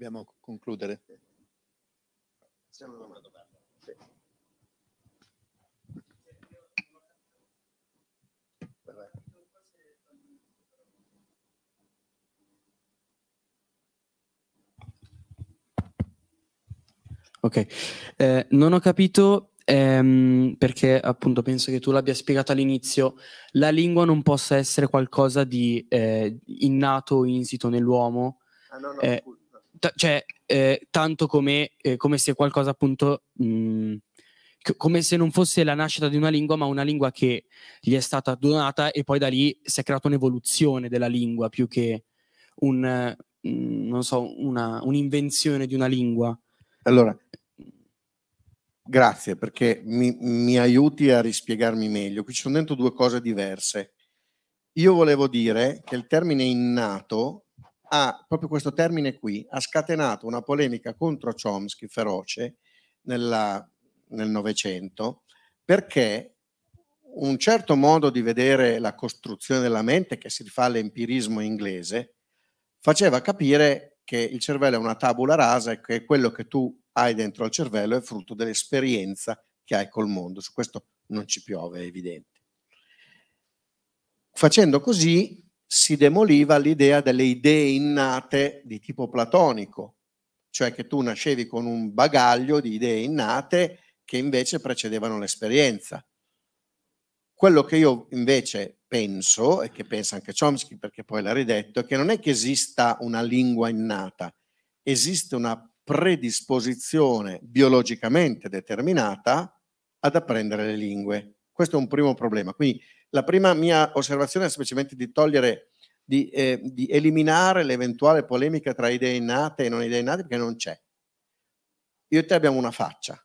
[SPEAKER 1] dobbiamo concludere.
[SPEAKER 2] Sì.
[SPEAKER 3] Ok, eh, non ho capito ehm, perché appunto penso che tu l'abbia spiegato all'inizio, la lingua non possa essere qualcosa di eh, innato o insito nell'uomo. Ah, no, no, eh, cool t- cioè, eh, tanto come, eh, come, se qualcosa appunto,
[SPEAKER 2] mh, mm,
[SPEAKER 3] c- come se non fosse la nascita di una lingua, ma una lingua che gli è stata donata e poi da lì si è creata un'evoluzione della lingua più che un, mh, mm, non so, una, un'invenzione di una lingua.
[SPEAKER 2] Allora, grazie perché mi, mi aiuti a rispiegarmi meglio. Qui ci sono dentro due cose diverse. Io volevo dire che il termine innato ha proprio questo termine qui, ha scatenato una polemica contro Chomsky feroce nella, nel Novecento perché un certo modo di vedere la costruzione della mente che si rifà all'empirismo inglese faceva capire che il cervello è una tabula rasa e che quello che tu hai dentro al cervello è frutto dell'esperienza che hai col mondo. Su questo non ci piove, è evidente. Facendo così si demoliva l'idea delle idee innate di tipo platonico, cioè che tu nascevi con un bagaglio di idee innate che invece precedevano l'esperienza. Quello che io invece penso, e che pensa anche Chomsky perché poi l'ha ridetto, è che non è che esista una lingua innata, esiste una predisposizione biologicamente determinata ad apprendere le lingue. Questo è un primo problema. Quindi la prima mia osservazione è semplicemente di togliere, di, eh, di eliminare l'eventuale polemica tra idee innate e non idee innate perché non c'è. Io e te abbiamo una faccia,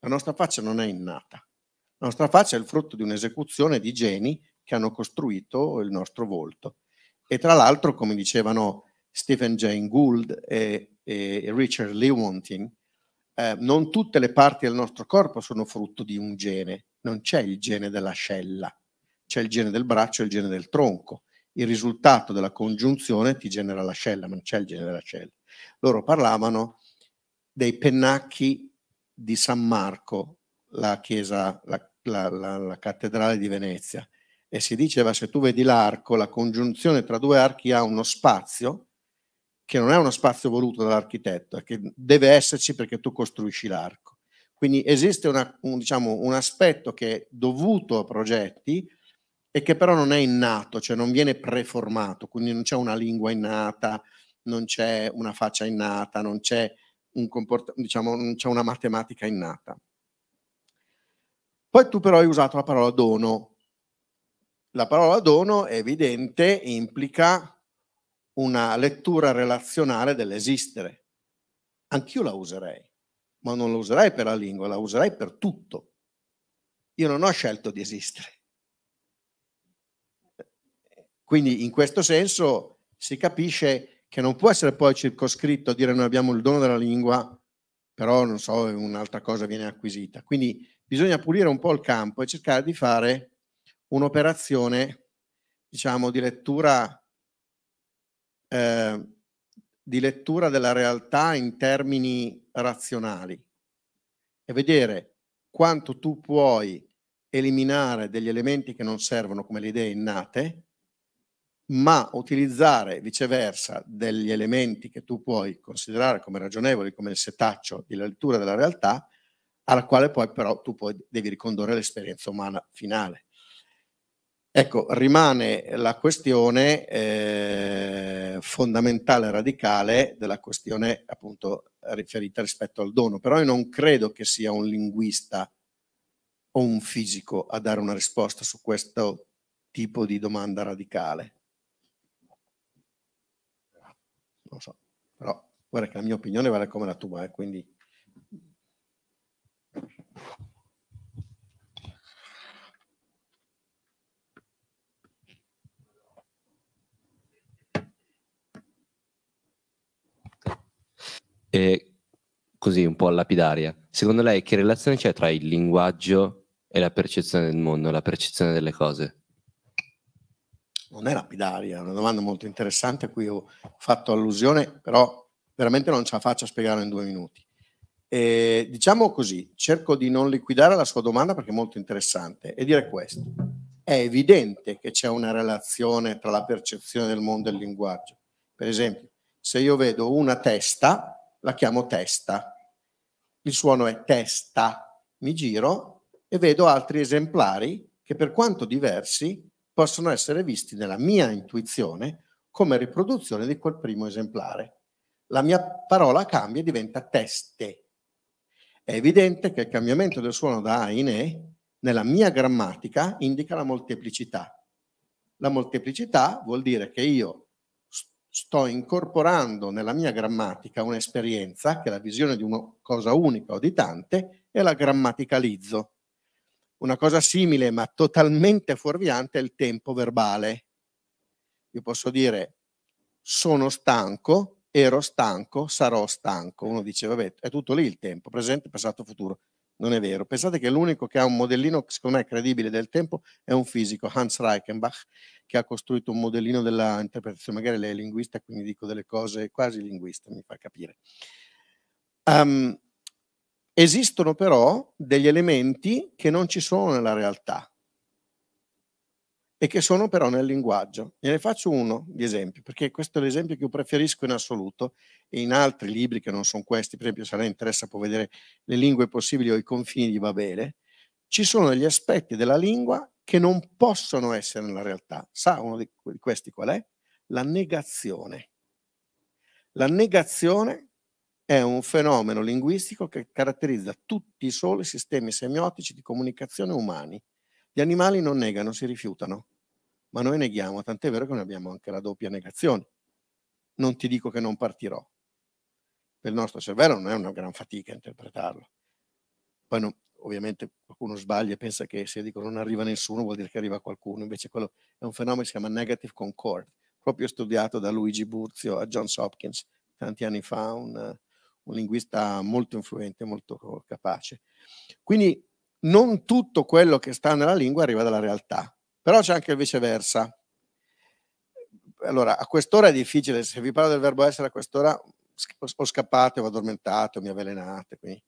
[SPEAKER 2] la nostra faccia non è innata, la nostra faccia è il frutto di un'esecuzione di geni che hanno costruito il nostro volto. E tra l'altro, come dicevano Stephen Jane Gould e, e Richard Lewontin, eh, non tutte le parti del nostro corpo sono frutto di un gene, non c'è il gene dell'ascella c'è il gene del braccio e il gene del tronco. Il risultato della congiunzione ti genera l'ascella, ma non c'è il gene dell'ascella. Loro parlavano dei pennacchi di San Marco, la chiesa, la, la, la, la cattedrale di Venezia, e si diceva se tu vedi l'arco, la congiunzione tra due archi ha uno spazio che non è uno spazio voluto dall'architetto, che deve esserci perché tu costruisci l'arco. Quindi esiste una, un, diciamo, un aspetto che è dovuto a progetti, e che però non è innato, cioè non viene preformato, quindi non c'è una lingua innata, non c'è una faccia innata, non c'è, un comport- diciamo, non c'è una matematica innata. Poi tu però hai usato la parola dono. La parola dono è evidente, implica una lettura relazionale dell'esistere. Anch'io la userei, ma non la userei per la lingua, la userei per tutto. Io non ho scelto di esistere quindi in questo senso si capisce che non può essere poi circoscritto a dire noi abbiamo il dono della lingua, però non so, un'altra cosa viene acquisita. Quindi bisogna pulire un po' il campo e cercare di fare un'operazione, diciamo, di lettura, eh, di lettura della realtà in termini razionali e vedere quanto tu puoi eliminare degli elementi che non servono come le idee innate ma utilizzare viceversa degli elementi che tu puoi considerare come ragionevoli, come il setaccio di lettura della realtà, alla quale poi però tu poi devi ricondurre l'esperienza umana finale. Ecco, rimane la questione eh, fondamentale, radicale della questione appunto riferita rispetto al dono, però io non credo che sia un linguista o un fisico a dare una risposta su questo tipo di domanda radicale. non so, però guarda che la mia opinione vale come la tua, eh, quindi...
[SPEAKER 3] E così un po' lapidaria, secondo lei che relazione c'è tra il linguaggio e la percezione del mondo, la percezione delle cose?
[SPEAKER 2] non è lapidaria, è una domanda molto interessante a cui ho fatto allusione, però veramente non ce la faccio a spiegare in due minuti. E, diciamo così, cerco di non liquidare la sua domanda perché è molto interessante e dire questo. È evidente che c'è una relazione tra la percezione del mondo e il linguaggio. Per esempio, se io vedo una testa, la chiamo testa. Il suono è testa. Mi giro e vedo altri esemplari che per quanto diversi possono essere visti nella mia intuizione come riproduzione di quel primo esemplare. La mia parola cambia e diventa teste. È evidente che il cambiamento del suono da A in E nella mia grammatica indica la molteplicità. La molteplicità vuol dire che io sto incorporando nella mia grammatica un'esperienza, che è la visione di una cosa unica o di tante, e la grammaticalizzo. Una cosa simile ma totalmente fuorviante è il tempo verbale. Io posso dire sono stanco, ero stanco, sarò stanco. Uno dice, vabbè, è tutto lì il tempo, presente, passato, futuro. Non è vero. Pensate che l'unico che ha un modellino, secondo me, credibile del tempo è un fisico, Hans Reichenbach, che ha costruito un modellino della interpretazione. Magari lei è linguista, quindi dico delle cose quasi linguiste, mi fa capire. Um, Esistono però degli elementi che non ci sono nella realtà e che sono però nel linguaggio. Ne faccio uno di esempio, perché questo è l'esempio che io preferisco in assoluto e in altri libri che non sono questi, per esempio se a lei interessa può vedere le lingue possibili o i confini gli va bene. ci sono degli aspetti della lingua che non possono essere nella realtà. Sa uno di questi qual è? La negazione. La negazione è un fenomeno linguistico che caratterizza tutti i soli sistemi semiotici di comunicazione umani. Gli animali non negano, si rifiutano, ma noi neghiamo, tant'è vero che noi abbiamo anche la doppia negazione. Non ti dico che non partirò. Per il nostro cervello non è una gran fatica interpretarlo. Poi non, ovviamente qualcuno sbaglia e pensa che se dico non arriva nessuno vuol dire che arriva qualcuno, invece quello è un fenomeno che si chiama negative concord, proprio studiato da Luigi Burzio a Johns Hopkins tanti anni fa, un, un linguista molto influente, molto capace. Quindi non tutto quello che sta nella lingua arriva dalla realtà, però c'è anche il viceversa. Allora, a quest'ora è difficile, se vi parlo del verbo essere a quest'ora o scappate, o addormentate, o mi avvelenate. Quindi.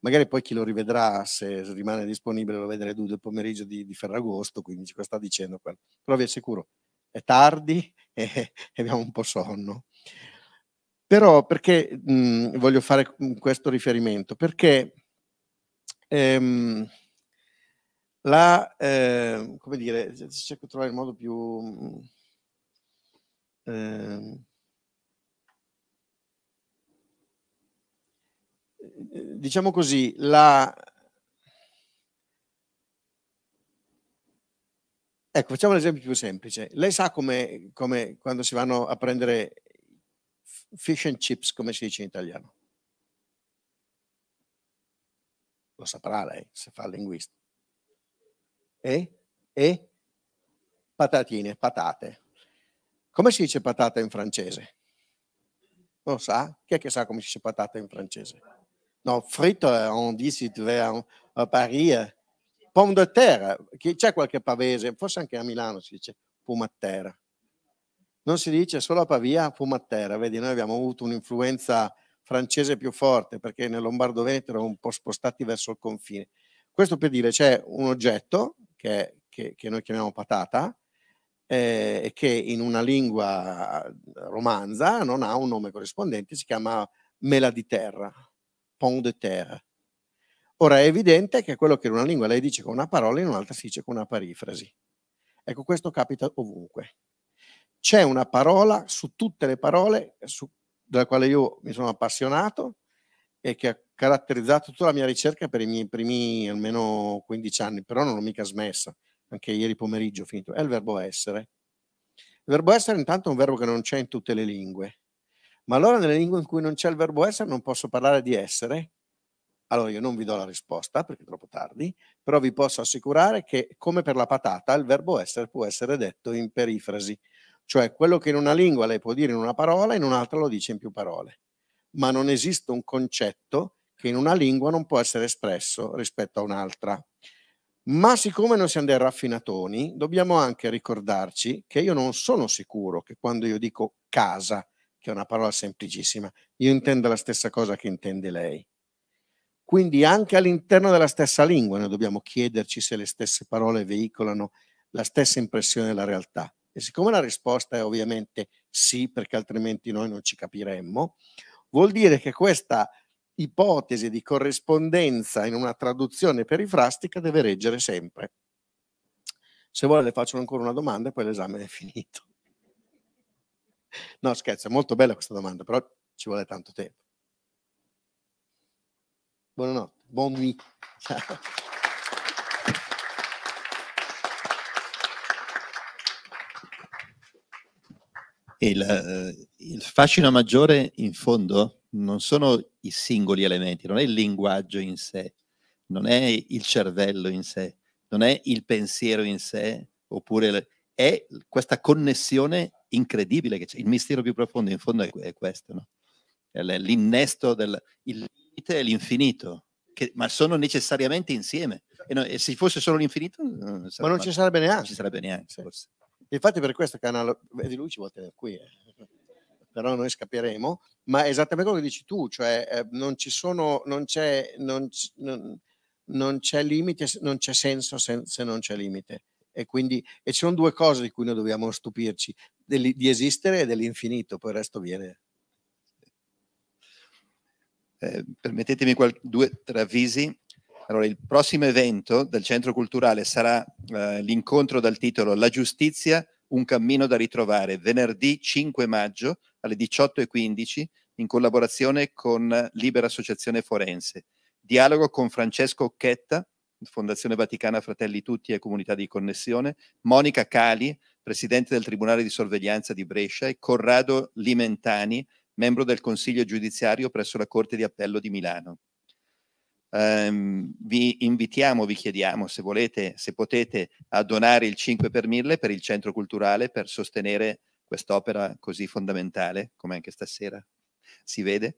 [SPEAKER 2] Magari poi chi lo rivedrà, se rimane disponibile, lo vedrà del pomeriggio di, di Ferragosto, quindi ci sta dicendo quello. Però vi assicuro, è tardi e, e abbiamo un po' sonno. Però perché mh, mhmm, voglio fare mhmm, questo riferimento? Perché ehm, la, eh, come dire, cerco di trovare il modo più... Ehm, eh, diciamo così, la... Ecco, facciamo un esempio più semplice. Lei sa come, come quando si vanno a prendere fish and chips, come si dice in italiano? Lo saprà lei se fa il linguista. E? E? Patatine, patate. Come si dice patata in francese? Lo sa? Chi è che sa come si dice patata in francese? No, fritto, on dit si trova a Parigi. Pomme de terre, c'è qualche pavese, forse anche a Milano si dice pomme de terra non si dice solo a Pavia, fu Matera, vedi, noi abbiamo avuto un'influenza francese più forte perché nel Lombardo Veneto erano un po' spostati verso il confine. Questo per dire c'è un oggetto che, che, che noi chiamiamo patata eh, e eh, che in una lingua eh, romanza non ha un nome corrispondente, si chiama mela di terra, pont de terre. Ora è evidente che quello che in una lingua lei dice con una parola in un'altra si dice con una parifrasi. Ecco, questo capita ovunque c'è una parola su tutte le parole eh, su, della quale io mi sono appassionato e che ha caratterizzato tutta la mia ricerca per i miei primi almeno 15 anni, però non l'ho mica smessa, anche ieri pomeriggio ho finito, è il verbo essere. Il verbo essere intanto è un verbo che non c'è in tutte le lingue, ma allora nelle lingue in cui non c'è il verbo essere non posso parlare di essere? Allora io non vi do la risposta perché è troppo tardi, però vi posso assicurare che come per la patata il verbo essere può essere detto in perifrasi, cioè quello che in una lingua lei può dire in una parola, in un'altra lo dice in più parole. Ma non esiste un concetto che in una lingua non può essere espresso rispetto a un'altra. Ma siccome noi siamo dei raffinatoni, dobbiamo anche ricordarci che io non sono sicuro che quando io dico casa, che è una parola semplicissima, io intendo la stessa cosa che intende lei. Quindi anche all'interno della stessa lingua noi dobbiamo chiederci se le stesse parole veicolano la stessa impressione della realtà. E siccome la risposta è ovviamente sì, perché altrimenti noi non ci capiremmo, vuol dire che questa ipotesi di corrispondenza in una traduzione perifrastica deve reggere sempre. Se vuole le faccio ancora una domanda e poi l'esame è finito. No, scherzo, è molto bella questa domanda, però ci vuole tanto tempo. Buonanotte, buon week.
[SPEAKER 1] Il, eh, il, fascino maggiore in fondo non sono i singoli elementi, non è il linguaggio in sé, non è il cervello in sé, non è il pensiero in sé, oppure è questa connessione incredibile che c'è. Il mistero più profondo in fondo è, è questo, no? è l'innesto del limite e l'infinito, che, ma sono necessariamente insieme. E, no, e, se fosse solo l'infinito, non ma non ci sarebbe neanche. Non ci sarebbe neanche, sì. Infatti per questo canale, vedi lui ci vuole tenere qui, eh. però noi scapperemo,
[SPEAKER 2] ma è esattamente quello che dici tu, cioè eh, non ci sono, non c'è, non, non, c'è limite, non c'è senso se, se, non c'è limite. E quindi e ci sono due cose di cui noi dobbiamo stupirci, del, di esistere e dell'infinito, poi il resto viene.
[SPEAKER 1] Eh, permettetemi qual- due avvisi. Allora, il prossimo evento del Centro Culturale sarà eh, l'incontro dal titolo La giustizia, un cammino da ritrovare, venerdì 5 maggio alle 18.15 in collaborazione con Libera Associazione Forense. Dialogo con Francesco Occhetta, Fondazione Vaticana Fratelli Tutti e Comunità di Connessione, Monica Cali, Presidente del Tribunale di Sorveglianza di Brescia, e Corrado Limentani, membro del Consiglio Giudiziario presso la Corte di Appello di Milano. Um, vi invitiamo, vi chiediamo se volete, se potete, a donare il 5 per 1000 per il centro culturale per sostenere quest'opera così fondamentale, come anche stasera si vede.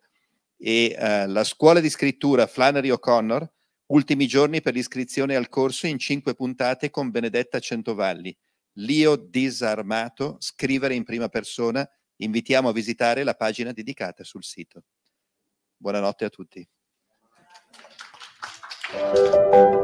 [SPEAKER 1] E uh, la scuola di scrittura Flannery O'Connor, ultimi giorni per l'iscrizione al corso in 5 puntate con Benedetta Centovalli. L'io disarmato, scrivere in prima persona. Invitiamo a visitare la pagina dedicata sul sito. Buonanotte a tutti. Thank you.